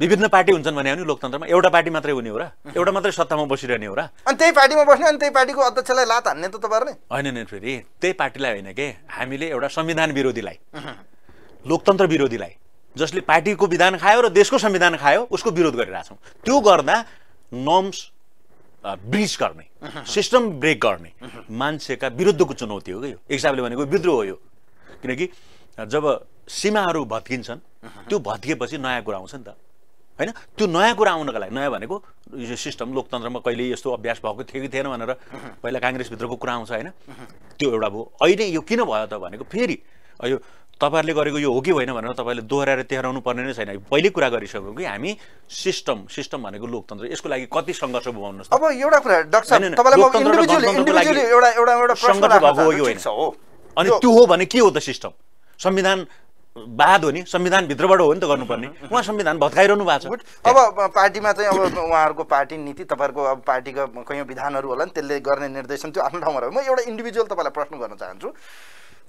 विभिन्न पार्टी हुन्छन् भने लोकतन्त्रमा एउटा पार्टी मात्रै हुने हो र एउटा मात्रै सत्तामा बसिरहने हो र अनि त्यही पार्टीमा बस्ने अनि त्यही पार्टीको अध्यक्षलाई लात हान्ने त तपाईँहरूले होइन नि फेरि त्यही पार्टीलाई होइन के हामीले एउटा संविधान विरोधीलाई लोकतन्त्र विरोधीलाई जसले पार्टीको विधान खायो र देशको संविधान खायो उसको विरोध गरिरहेछौँ त्यो गर्दा नर्म्स ब्रिज गर्ने सिस्टम ब्रेक गर्ने मान्छेका विरुद्धको चुनौती हो कि यो एक हिसाबले भनेको विद्रोह हो यो किनकि जब सीमाहरू भत्किन्छन् त्यो भत्किएपछि नयाँ कुरा आउँछ नि त होइन त्यो नयाँ कुरा आउनको लागि नयाँ भनेको यो सिस्टम लोकतन्त्रमा कहिले यस्तो अभ्यास भएको थियो कि थिएन भनेर पहिला काङ्ग्रेसभित्रको कुरा आउँछ होइन त्यो एउटा भयो अहिले यो किन भयो त भनेको फेरि यो तपाईँहरूले गरेको यो हो कि होइन भनेर तपाईँले दोहोऱ्याएर तेह्राउनु पर्ने नै छैन पहिल्यै कुरा गरिसक्यो कि हामी सिस्टम सिस्टम भनेको लोकतन्त्र यसको लागि कति सङ्घर्ष भुवाउनुहोस् अब एउटा कुरा डक्टर अनि त्यो हो भने के हो त सिस्टम संविधान बाध हो नि संविधानभित्रबाट हो नि त गर्नुपर्ने उहाँ संविधान भत्काइरहनु भएको छ अब पार्टीमा चाहिँ अब उहाँहरूको पार्टी नीति तपाईँहरूको अब पार्टीको कयौँ विधानहरू होला नि त्यसले गर्ने निर्देशन त्यो आफ्नो ठाउँमा म एउटा इन्डिभिजुअल तपाईँलाई प्रश्न गर्न चाहन्छु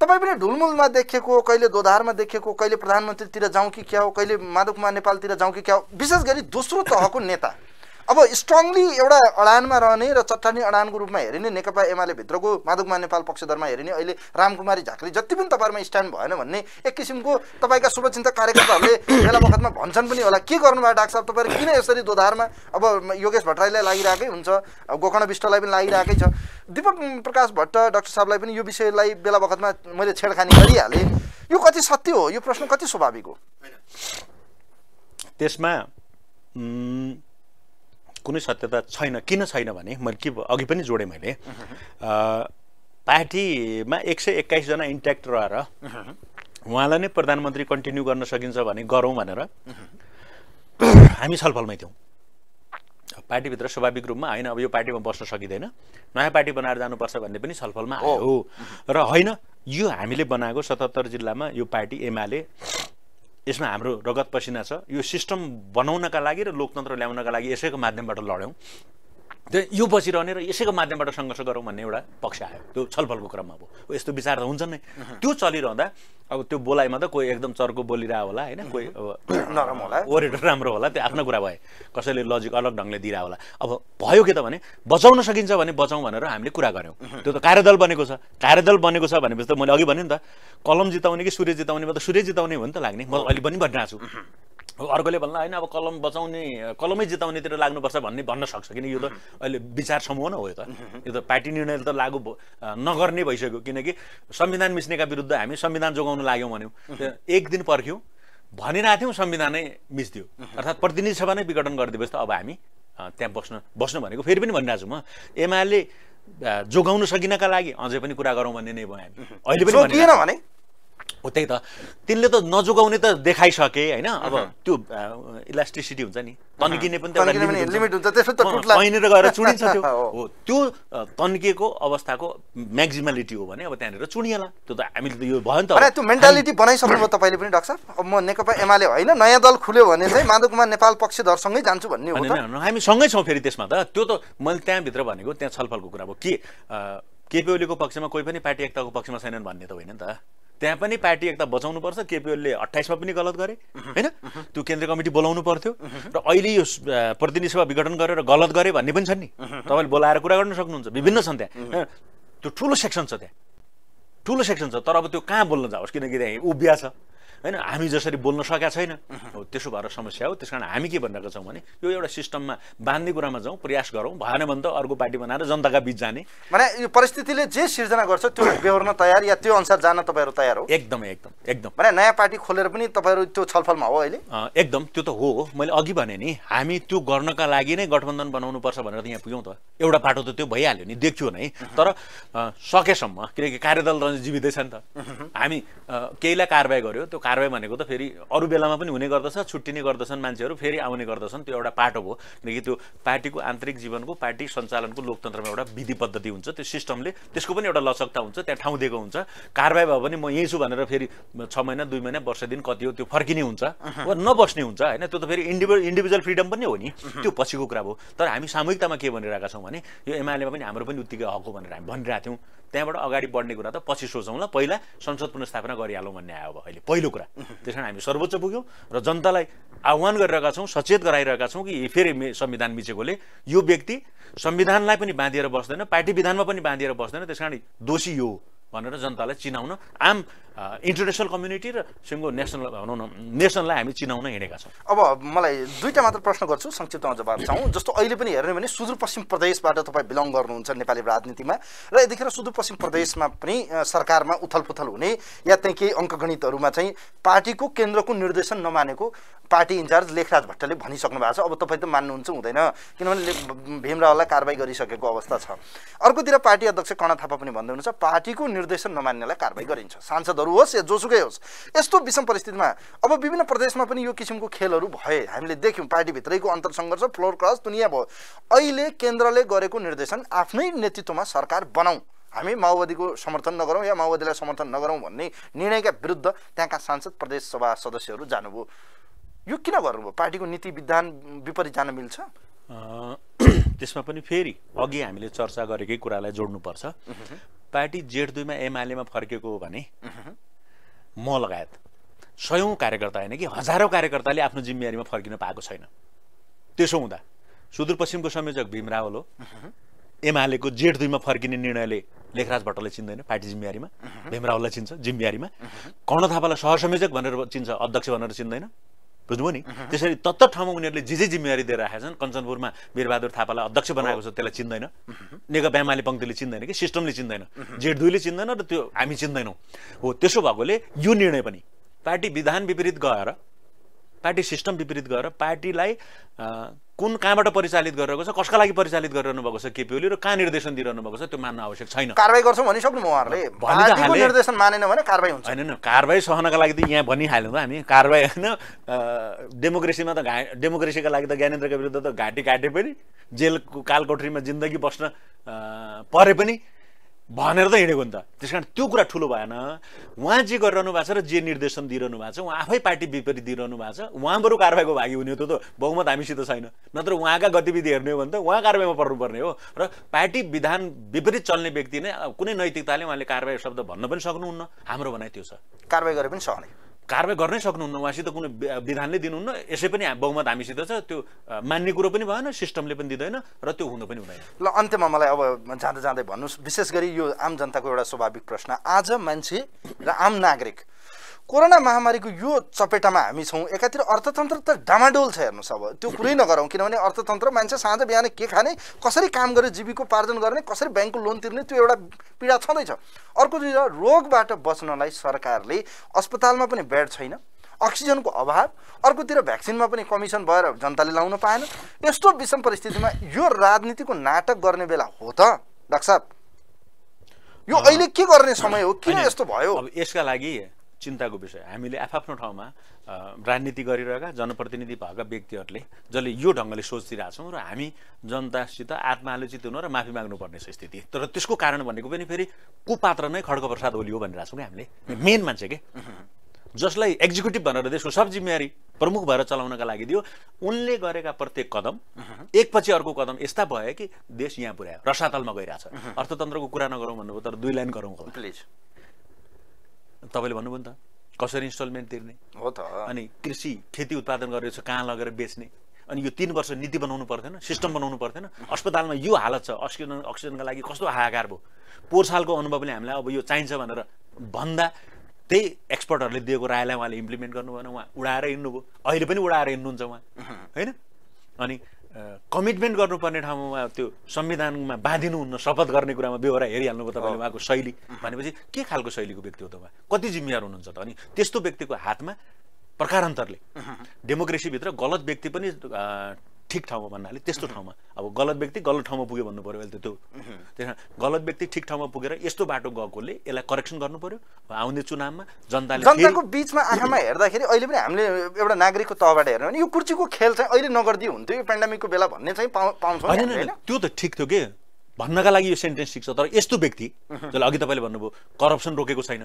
तपाईँ पनि ढुलमुलमा देखेको कहिले दोधारमा देखेको कहिले प्रधानमन्त्रीतिर जाउँ कि क्या हो कहिले माधव कुमार नेपालतिर जाउँ कि क्या हो विशेष गरी दोस्रो तहको नेता अब स्ट्रङली एउटा अडानमा रहने र चट्टानी अडानको रूपमा हेरिने नेकपा एमाले भित्रको नेपाल पक्षधरमा हेरिने अहिले रामकुमारी झाँक्री जति पनि तपाईँहरूमा स्ट्यान्ड भएन भन्ने एक किसिमको तपाईँका शुभचिन्तक कार्यकर्ताहरूले बेला बखतमा भन्छन् पनि होला के गर्नुभयो डाक्टर साहब तपाईँहरू किन यसरी दोधारमा अब योगेश भट्टराईलाई लागिरहेकै हुन्छ गोकर्ण विष्टलाई पनि लागिरहेकै छ दिपक प्रकाश भट्ट डाक्टर साहबलाई पनि यो विषयलाई बेला बखतमा मैले छेडखानी गरिहालेँ यो कति सत्य हो यो प्रश्न कति स्वाभाविक हो त्यसमा कुनै सत्यता छैन किन छैन भने मैले के अघि पनि जोडेँ मैले पार्टीमा एक सय एक्काइसजना इन्ट्याक्ट रहेर उहाँलाई नै प्रधानमन्त्री कन्टिन्यू गर्न सकिन्छ भने गरौँ भनेर हामी छलफलमै थियौँ पार्टीभित्र स्वाभाविक रूपमा होइन अब यो पार्टीमा बस्न सकिँदैन नयाँ पार्टी बनाएर जानुपर्छ भन्ने पनि छलफलमा आयो र होइन यो हामीले बनाएको सतहत्तर जिल्लामा यो पार्टी एमाले यसमा हाम्रो रगत पसिना छ यो सिस्टम बनाउनका लागि र लोकतन्त्र ल्याउनका लागि यसैको माध्यमबाट लड्यौँ त्यो यो बसिरहने र यसैको माध्यमबाट सङ्घर्ष गरौँ भन्ने एउटा पक्ष आयो त्यो छलफलको क्रममा अब यस्तो विचार त हुन्छ नै त्यो चलिरहँदा अब त्यो बोलाइमा त कोही एकदम चर्को बोलिरहेको होला होइन कोही अब नरम होला ओरेटर राम्रो होला त्यो आफ्नो कुरा भए कसैले लजिक अलग ढङ्गले दिइरहेको होला अब भयो के त भने बचाउन सकिन्छ भने बचाउँ भनेर हामीले कुरा गऱ्यौँ त्यो त कार्यदल बनेको छ कार्यदल बनेको छ भनेपछि त मैले अघि भने नि त कलम जिताउने कि सूर्य जिताउने त सूर्य जिताउने हो नि त लाग्ने म अहिले पनि भनिरहेको छु अर्कोले भन्ला होइन अब कलम बचाउने कलमै जिताउनेतिर लाग्नुपर्छ भन्ने भन्न सक्छ किन यो त अहिले विचार समूह नै हो यो त यो त पार्टी निर्णय त लागु नगर्ने भइसक्यो किनकि संविधान मिच्नेका विरुद्ध हामी संविधान जोगाउन लाग्यौँ भन्यौँ एक दिन पर्ख्यौँ भनिरहेको थियौँ संविधानै मिच्दियो अर्थात् प्रतिनिधि सभा नै विघटन गरिदिएपछि त अब हामी त्यहाँ बस्न बस्नु भनेको फेरि पनि भनिरहेको छु म एमाले जोगाउन सकिनका लागि अझै पनि कुरा गरौँ भन्ने नै भयो हामी अहिले पनि हो त्यही त तिनले त नजोगाउने त देखाइसके होइन अब त्यो इलास्ट्रिसिटी हुन्छ नि तन्किने पनि त गएर चुडिन्छ त्यो हो त्यो तन्किएको अवस्थाको म्याक्जिमालिटी हो भने अब त्यहाँनिर चुनिएला त्यो त हामीले यो भयो नि त त्यो मेन्टालिटी भयो तपाईँले पनि डाक्टर साहब म नेकपा एमाले होइन नयाँ दल खुल्यो भने चाहिँ माधव कुमार नेपाल पक्षधरसँगै जान्छु भन्ने हो हामी सँगै छौँ फेरि त्यसमा त त्यो त मैले त्यहाँभित्र भनेको त्यहाँ छलफलको कुरा अब के केपिओलीको पक्षमा कोही पनि पार्टी एकताको पक्षमा छैनन् भन्ने त होइन नि त त्यहाँ पनि पार्टी एकता बचाउनुपर्छ केपिओलले अट्ठाइसमा पनि गलत गरे होइन त्यो केन्द्रीय कमिटी बोलाउनु पर्थ्यो र अहिले यो प्रतिनिधि सभा विघटन गरेर गलत गरे भन्ने पनि छन् नि तपाईँले बोलाएर कुरा गर्न सक्नुहुन्छ विभिन्न छन् त्यहाँ त्यो ठुलो सेक्सन छ त्यहाँ ठुलो सेक्सन छ तर अब त्यो कहाँ बोल्न जाओस् किनकि त्यहाँ उभ्या छ होइन हामी जसरी बोल्न सकेका छैन त्यसो भएर समस्या हो त्यस कारण हामी के भनिरहेको छौँ भने यो एउटा सिस्टममा बाँध्ने कुरामा जाउँ प्रयास गरौँ भएन भने त अर्को पार्टी बनाएर जनताका बिच जाने भने यो परिस्थितिले जे सिर्जना गर्छ त्यो बेहोर्न तयार या त्यो अनुसार जान तपाईँहरू तयार हो एकदमै एकदम एकदम भने नयाँ पार्टी खोलेर पनि तपाईँहरू त्यो छलफलमा हो अहिले एकदम त्यो त हो मैले अघि भने नि हामी त्यो गर्नका लागि नै गठबन्धन बनाउनुपर्छ भनेर त यहाँ पुग्यौँ त एउटा पाटो त त्यो भइहाल्यो नि देखियो नै तर सकेसम्म किनकि कार्यदल जीवितै छ नि त हामी केहीलाई कारवाही गर्यो त्यो कारवाही भनेको त फेरि अरू बेलामा पनि हुने गर्दछ छुट्टिने गर्दछन् मान्छेहरू फेरि आउने गर्दछन् त्यो एउटा पाटो हो किनकि त्यो पार्टीको आन्तरिक जीवनको पार्टी सञ्चालनको लोकतन्त्रमा एउटा विधि पद्धति हुन्छ त्यो सिस्टमले त्यसको पनि एउटा लचकता हुन्छ त्यहाँ ठाउँ दिएको हुन्छ कारवाही भयो भने म यहीँ छु भनेर फेरि छ महिना दुई महिना वर्ष दिन कति हो त्यो फर्किने हुन्छ वा नबस्ने हुन्छ होइन त्यो त फेरि इन्डिभिजुअल इन्डिभिजुअल फ्रिडम पनि हो नि त्यो पछिको कुरा हो तर हामी सामूहिकतामा के भनिरहेका छौँ भने यो एमआलएमा पनि हाम्रो पनि उत्तिकै हक हो भनेर हामी भनिरहेको थियौँ त्यहाँबाट अगाडि बढ्ने कुरा त पछि सोचौँ ल पहिला संसद पुनस्थापना गरिहालौँ भन्ने आयो अब अहिले पहिलो कुरा त्यस कारण हामी सर्वोच्च पुग्यौँ र जनतालाई आह्वान गरिरहेका छौँ सचेत गराइरहेका छौँ कि फेरि संविधान मिचेकोले यो व्यक्ति संविधानलाई पनि बाँधिएर बस्दैन पार्टी विधानमा पनि बाँधिएर बस्दैन त्यस कारण दोषी यो भनेर जनतालाई चिनाउन आम इन्टरनेसनल कम्युनिटी र सिङ्गो नेसनल भनौँ न नेसनलाई हामी चिनाउन हिँडेका छौँ अब मलाई दुईवटा मात्र प्रश्न गर्छु संक्षिप्तमा जवाब चाहौँ जस्तो अहिले पनि हेर्ने भने सुदूरपश्चिम प्रदेशबाट तपाईँ बिलङ गर्नुहुन्छ नेपाली राजनीतिमा र यतिखेर सुदूरपश्चिम प्रदेशमा पनि सरकारमा उथलपुथल हुने या त्यहीँ केही अङ्कगणितहरूमा चाहिँ पार्टीको केन्द्रको निर्देशन नमानेको पार्टी इन्चार्ज लेखराज भट्टले भनिसक्नु भएको छ अब तपाईँ त मान्नुहुन्छ हुँदैन किनभने भीमरावलाई कारवाही गरिसकेको अवस्था छ अर्कोतिर पार्टी अध्यक्ष कर्ण थापा पनि भन्दै हुनुहुन्छ पार्टीको निर्देशन नमान्नेलाई कारवाही गरिन्छ सांसदहरू खेलहरू होस् या जोसुकै होस् यस्तो विषम परिस्थितिमा अब विभिन्न प्रदेशमा पनि यो किसिमको खेलहरू भए हामीले देख्यौँ पार्टीभित्रैको अन्तरसङ्घर्ष फ्लोर क्रस दुनियाँ भयो अहिले केन्द्रले गरेको निर्देशन आफ्नै नेतृत्वमा सरकार बनाऊ हामी माओवादीको समर्थन नगरौँ या माओवादीलाई समर्थन नगरौँ भन्ने निर्णयका विरुद्ध त्यहाँका सांसद प्रदेश प्रदेशसभा सदस्यहरू जानुभयो यो किन गर्नुभयो पार्टीको नीति विधान विपरीत जान मिल्छ त्यसमा पनि फेरि अघि हामीले चर्चा गरेकै कुरालाई जोड्नुपर्छ पार्टी जेठ दुईमा एमालेमा फर्केको हो भने म लगायत सयौँ कार्यकर्ता होइन कि हजारौँ कार्यकर्ताले आफ्नो जिम्मेवारीमा फर्किन पाएको छैन त्यसो हुँदा सुदूरपश्चिमको संयोजक भीम रावल हो एमालेको जेठ दुईमा फर्किने निर्णयले लेखराज भट्टलाई चिन्दैन पार्टी जिम्मेवारीमा भीम चिन्छ जिम्मेवारीमा कर्ण थापालाई सहसंयोजक भनेर चिन्छ अध्यक्ष भनेर चिन्दैन बुझ्नुभयो नि त्यसरी तत्त ठाउँमा उनीहरूले जे जे जिम्मेवारी दिएर राखेका छन् कञ्चनपुरमा वीरबहादुर थापालाई अध्यक्ष बनाएको छ त्यसलाई चिन्दैन नेकपा एमाले पङ्क्तिले चिन्दैन कि सिस्टमले चिन्दैन जेठ दुईले चिन्दैन र त्यो हामी चिन्दैनौँ हो त्यसो भएकोले यो निर्णय पनि पार्टी विधान विपरीत गएर पार्टी सिस्टम विपरीत गएर पार्टीलाई कुन कहाँबाट परिचालित गरिरहेको छ कसका लागि परिचालित गरिरहनु भएको छ केपिओली र कहाँ निर्देशन दिइरहनु भएको छ त्यो मान्नु आवश्यक छैन कारवाही गर्छौँ भनिसक्नु उहाँहरूले निर्देशन मानेन भने कारवाही हुन्छ होइन कारवाही सहनका लागि त यहाँ भनिहाल्यौँ त हामी कारवाही होइन डेमोक्रेसीमा त घा डेमोक्रेसीका लागि त ज्ञानेन्द्रका विरुद्ध त घाँटी काटे पनि जेल कालकोठरीमा जिन्दगी बस्न परे पनि भनेर त हिँडेको नि त त्यस कारण त्यो कुरा ठुलो भएन उहाँ जे गरिरहनु भएको छ र जे निर्देशन दिइरहनु भएको छ उहाँ आफै पार्टी विपरीत दिइरहनु भएको छ उहाँ बरु कारवाहीको भागी हुने त त बहुमत हामीसित छैन नत्र उहाँका गतिविधि हेर्ने हो भने त उहाँ कारवाहीमा पर्नुपर्ने हो र पार्टी विधान विपरीत चल्ने व्यक्ति नै कुनै नैतिकताले उहाँले कारवाही शब्द भन्न पनि सक्नुहुन्न हाम्रो भनाइ त्यो छ कारवाही गरे पनि सहने कारवाही गर्नै सक्नुहुन्न उहाँसित कुनै विधानले दिनुहुन्न यसै पनि बहुमत हामीसित छ त्यो मान्ने कुरो पनि भएन सिस्टमले पनि दिँदैन र त्यो हुनु पनि हुँदैन ल अन्त्यमा मलाई अब जाँदा जाँदै भन्नुहोस् विशेष गरी यो आम जनताको एउटा स्वाभाविक प्रश्न आज मान्छे र आम नागरिक कोरोना महामारीको यो चपेटामा हामी छौँ एकातिर अर्थतन्त्र त डामाडोल छ हेर्नुहोस् अब त्यो कुरै नगरौँ किनभने अर्थतन्त्र मान्छे साँझ बिहान के खाने कसरी काम गरेर जीविकोपार्जन गर्ने कसरी ब्याङ्कको लोन तिर्ने त्यो एउटा पीडा छँदैछ अर्कोतिर रोगबाट बच्नलाई सरकारले अस्पतालमा पनि बेड छैन अक्सिजनको अभाव अर्कोतिर भ्याक्सिनमा पनि कमिसन भएर जनताले लाउन पाएन यस्तो विषम परिस्थितिमा यो राजनीतिको नाटक गर्ने बेला हो त डाक्टर साहब यो अहिले के गर्ने समय हो किन यस्तो भयो यसका लागि चिन्ताको विषय हामीले आफआफ्नो ठाउँमा राजनीति गरिरहेका जनप्रतिनिधि भएका व्यक्तिहरूले जसले यो ढङ्गले सोचिरहेछौँ र हामी जनतासित आत्मालोचित हुन र माफी माग्नुपर्ने छ स्थिति तर त्यसको कारण भनेको पनि फेरि को पात्र नै खड्ग प्रसाद ओली हो भनिरहेछौँ कि हामीले मेन मान्छे के जसलाई एक्जिक्युटिभ भनेर देशको सब जिम्मेवारी प्रमुख भएर चलाउनका लागि दियो उनले गरेका प्रत्येक कदम एकपछि अर्को कदम यस्ता भयो कि देश यहाँ पुर्यायो रसातलमा गइरहेछ अर्थतन्त्रको कुरा नगरौँ भन्नुभयो तर दुई लाइन गरौँ होला प्लिज तपाईँले भन्नुभयो नि त कसरी इन्स्टलमेन्ट तिर्ने हो त अनि कृषि खेती उत्पादन गरेर कहाँ लगेर बेच्ने अनि यो तिन वर्ष नीति बनाउनु पर्थेन सिस्टम बनाउनु पर्थेन अस्पतालमा यो हालत छ अक्सिजन अक्सिजनको लागि कस्तो हाहाकार भयो पोहोर सालको अनुभवले हामीलाई अब यो चाहिन्छ भनेर भन्दा त्यही एक्सपर्टहरूले दिएको रायलाई उहाँले इम्प्लिमेन्ट गर्नु भएन उहाँ उडाएर हिँड्नुभयो अहिले पनि उडाएर हिँड्नुहुन्छ उहाँ होइन अनि कमिटमेन्ट गर्नुपर्ने ठाउँमा त्यो संविधानमा बाँधिनुहुन्न शपथ गर्ने कुरामा बेहोरा हेरिहाल्नुभयो भयो तपाईँले उहाँको शैली भनेपछि के खालको शैलीको व्यक्ति हो त उहाँ कति जिम्मेवार हुनुहुन्छ त अनि त्यस्तो व्यक्तिको हातमा प्रकारान्तरले डेमोक्रेसीभित्र गलत व्यक्ति पनि ठिक ठाउँमा भन्नाले त्यस्तो ठाउँमा अब गलत व्यक्ति गलत ठाउँमा पुग्यो भन्नु पऱ्यो अहिले त्यो त्यस गलत व्यक्ति ठिक ठाउँमा पुगेर यस्तो बाटो गएकोले यसलाई करेक्सन गर्नु पऱ्यो आउने चुनावमा जनताले जनताको बिचमा आँखामा हेर्दाखेरि अहिले पनि हामीले एउटा नागरिकको तहबाट हेर्यो भने यो कुर्चीको खेल चाहिँ अहिले नगरिदियो हुन्थ्यो यो पेन्डामिकको बेला भन्ने चाहिँ पाउँछ होइन त्यो त ठिक थियो कि भन्नका लागि यो सेन्टेन्स ठिक तर यस्तो व्यक्ति जसले अघि तपाईँले भन्नुभयो करप्सन रोकेको छैन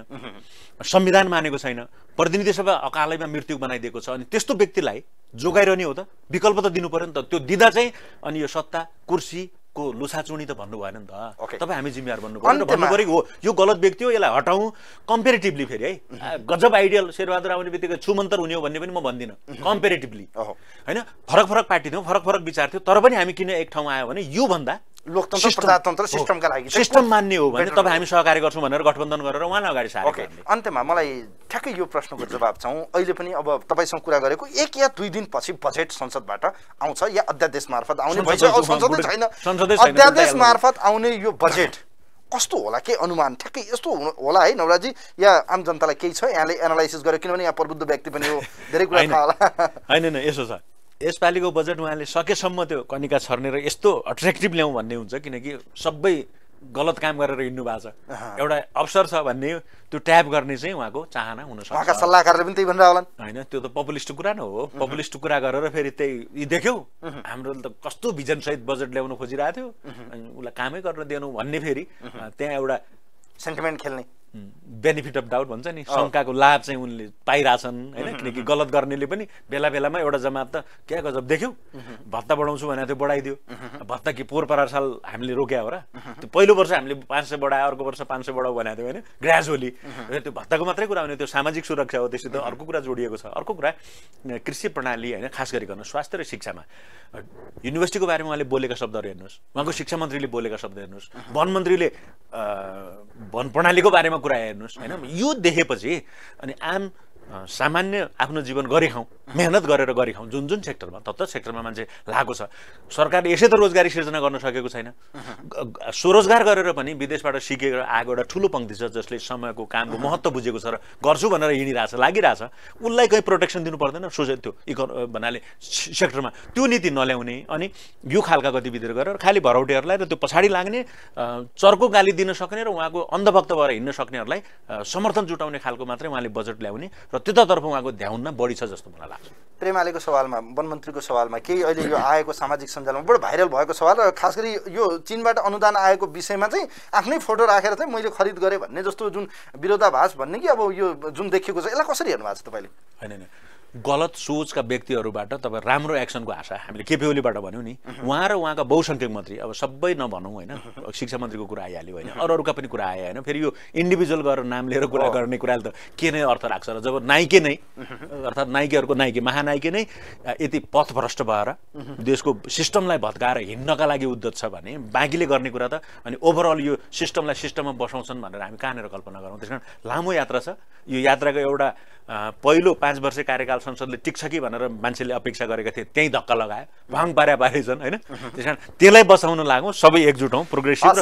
संविधान मानेको छैन प्रतिनिधि सभा अकालैमा मृत्यु बनाइदिएको छ अनि त्यस्तो व्यक्तिलाई जोगाइरहने हो त विकल्प त दिनु पऱ्यो नि त त्यो दिँदा चाहिँ अनि यो सत्ता कुर्सी कुर्सीको लुछाचुनी त भन्नु भएन नि त तपाईँ हामी जिम्मेवार भन्नु पऱ्यो भन्नु पऱ्यो हो यो गलत व्यक्ति हो यसलाई हटाउँ कम्पेरिटिभली फेरि है गजब आइडियल शेरबहादुर आउने बित्तिकै छुमन्तर हुने हो भन्ने पनि म भन्दिनँ कम्पेरिटिभली होइन फरक फरक पार्टी थियौँ फरक फरक विचार थियो तर पनि हामी किन एक ठाउँ आयो भने योभन्दा लोकतन्त्र प्रजातन्त्र सिस्टमका लागि सिस्टम मान्ने हो भने तपाईँ हामी सहकार्य गर्छौँ भनेर गठबन्धन गरेर उहाँलाई अगाडि सार्यो ओके अन्त्यमा मलाई ठ्याक्कै यो प्रश्नको जवाब चाहिँ अहिले पनि अब तपाईँसँग कुरा गरेको एक या दुई दिनपछि बजेट संसदबाट आउँछ या अध्यादेश मार्फत आउने भइसक्यो संसदै छैन अध्यादेश मार्फत आउने यो बजेट कस्तो होला के अनुमान ठ्याक्कै यस्तो होला है नवराजी या आम जनतालाई केही छ यहाँले एनालाइसिस गर्यो किनभने यहाँ प्रबुद्ध व्यक्ति पनि हो धेरै कुरा थाहा होला होइन यसो छ यसपालिको बजेट उहाँले सकेसम्म त्यो कनिका छर्ने र यस्तो अट्र्याक्टिभ ल्याउँ भन्ने हुन्छ किनकि सबै गलत काम गरेर हिँड्नु भएको छ एउटा अवसर छ भन्ने त्यो ट्याप गर्ने चाहिँ उहाँको चाहना हुनसक्छ उहाँका सल्लाहकारले पनि त्यही भनेर होला होइन त्यो त पपुलिस्ट कुरा नै हो पपुलिस्ट कुरा गरेर फेरि त्यही देख्यौ हाम्रो त कस्तो भिजनसहित बजेट ल्याउन खोजिरहेको थियो उसलाई कामै गर्न दिनु भन्ने फेरि त्यहाँ एउटा सेन्टिमेन्ट खेल्ने बेनिफिट अफ डाउट भन्छ नि शङ्काको लाभ चाहिँ उनले पाइरहेछन् होइन किनकि गलत गर्नेले पनि बेला बेलामा एउटा जमात त क्या गजब देख्यौ भत्ता बढाउँछु भनेको थियो बढाइदियो भत्ता कि पोहोर परार साल हामीले रोक्या हो र त्यो पहिलो वर्ष हामीले पाँच सय बढायो अर्को वर्ष पाँच सय बढाऊ भनेको थियो होइन ग्रेजुअली त्यो भत्ताको मात्रै कुरा हुने त्यो सामाजिक सुरक्षा हो त अर्को कुरा जोडिएको छ अर्को कुरा कृषि प्रणाली होइन खास गरिकन स्वास्थ्य र शिक्षामा युनिभर्सिटीको बारेमा उहाँले बोलेका शब्दहरू हेर्नुहोस् उहाँको शिक्षा मन्त्रीले बोलेका शब्द हेर्नुहोस् वन मन्त्रीले वन प्रणालीको बारेमा कुरा हेर्नुहोस् होइन यो देखेपछि अनि आम सामान्य आफ्नो जीवन गरे मेहनत गरेर गरे खाउँ जुन जुन सेक्टरमा तत्त सेक्टरमा मान्छे लागेको छ सरकारले यसै त रोजगारी सिर्जना गर्न सकेको छैन स्वरोजगार गरेर पनि विदेशबाट सिकेर आएको एउटा ठुलो पङ्क्ति छ जसले समयको कामको महत्त्व बुझेको छ र गर्छु भनेर हिँडिरहेछ लागिरहेछ उसलाई कहीँ प्रोटेक्सन दिनु पर्दैन सोचे त्यो इको भन्नाले सेक्टरमा त्यो नीति नल्याउने अनि यो खालका गतिविधिहरू गरेर खालि भरौटेहरूलाई र त्यो पछाडि लाग्ने चर्को गाली दिन सक्ने र उहाँको अन्धभक्त भएर हिँड्न सक्नेहरूलाई समर्थन जुटाउने खालको मात्रै उहाँले बजेट ल्याउने र त्यतातर्फ उहाँको ध्यान बढी छ जस्तो मलाई लाग्छ प्रेमालेको सवालमा वनमन्त्रीको सवालमा केही अहिले यो आएको सामाजिक सञ्जालमा बडो भाइरल भएको सवाल र खास गरी यो चिनबाट अनुदान आएको विषयमा चाहिँ आफ्नै फोटो राखेर चाहिँ मैले खरिद गरेँ भन्ने जस्तो जुन विरोधाभास भन्ने कि अब यो जुन देखिएको छ यसलाई कसरी हेर्नु भएको छ तपाईँले होइन गलत सोचका व्यक्तिहरूबाट तपाईँ राम्रो एक्सनको आशा हामीले केपी ओलीबाट भन्यौँ नि उहाँ र उहाँका बहुसङ्ख्यक मन्त्री अब सबै नभनौँ होइन शिक्षा मन्त्रीको कुरा आइहाल्यो होइन अरू अरूका पनि कुरा आयो होइन फेरि यो इन्डिभिजुअल गरेर नाम लिएर कुरा गर्ने कुराले त के नै अर्थ राख्छ र जब नाइके नै अर्थात् नाइकेहरूको नाइके महानाइके नै यति पथभ्रष्ट भएर देशको सिस्टमलाई भत्काएर हिँड्नका लागि उद्धत छ भने बाँकीले गर्ने कुरा त अनि ओभरअल यो सिस्टमलाई सिस्टममा बसाउँछन् भनेर हामी कहाँनिर कल्पना गरौँ त्यस कारण लामो यात्रा छ यो यात्राको एउटा पहिलो पाँच वर्ष कार्यकाल संसदले टिक्छ कि भनेर मान्छेले अपेक्षा गरेका थिए त्यहीँ धक्का लगायो भाङ पारे छन् होइन त्यस कारण त्यसलाई बचाउन लागौँ सबै एकजुट हौँ प्रोग्रेसिभ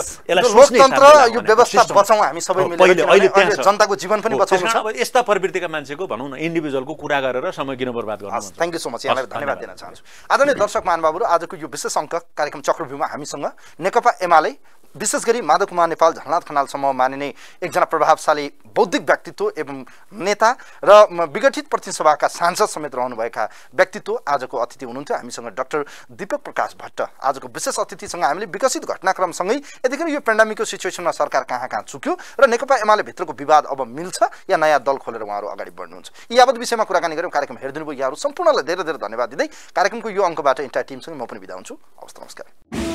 र यस्ता प्रवृत्तिका मान्छेको भनौँ न इन्डिभिजुअलको कुरा गरेर समय किन बर्बाद गर्नु थ्याङ्क यू सो मच यहाँलाई धन्यवाद दिन चाहन्छु आदरणीय दर्शक महानुभावहरू आजको यो विशेष अङ्क कार्यक्रम चक्रभ्यूमा हामीसँग नेकपा एमाले विशेष गरी माधव कुमार नेपाल झलनाथ खनालसम्म मानिने एकजना प्रभावशाली बौद्धिक व्यक्तित्व एवं नेता र विघटित प्रतिसभाका सांसद समेत रहनुभएका व्यक्तित्व आजको अतिथि हुनुहुन्थ्यो हामीसँग डाक्टर दिपक प्रकाश भट्ट आजको विशेष अतिथिसँग हामीले विकसित घटनाक्रमसँगै यतिखेर यो पेन्डामिकको सिचुएसनमा सरकार कहाँ कहाँ चुक्यो र नेकपा एमाले भित्रको विवाद अब मिल्छ या नयाँ दल खोलेर उहाँहरू अगाडि बढ्नुहुन्छ यावत विषयमा कुराकानी गऱ्यौँ कार्यक्रम हेरिदिनु भयो यहाँहरू सम्पूर्णलाई धेरै धेरै धन्यवाद दिँदै कार्यक्रमको यो अङ्कबाट इन्टायर टिमसँग म पनि बिदा हुन्छु हवस् नमस्कार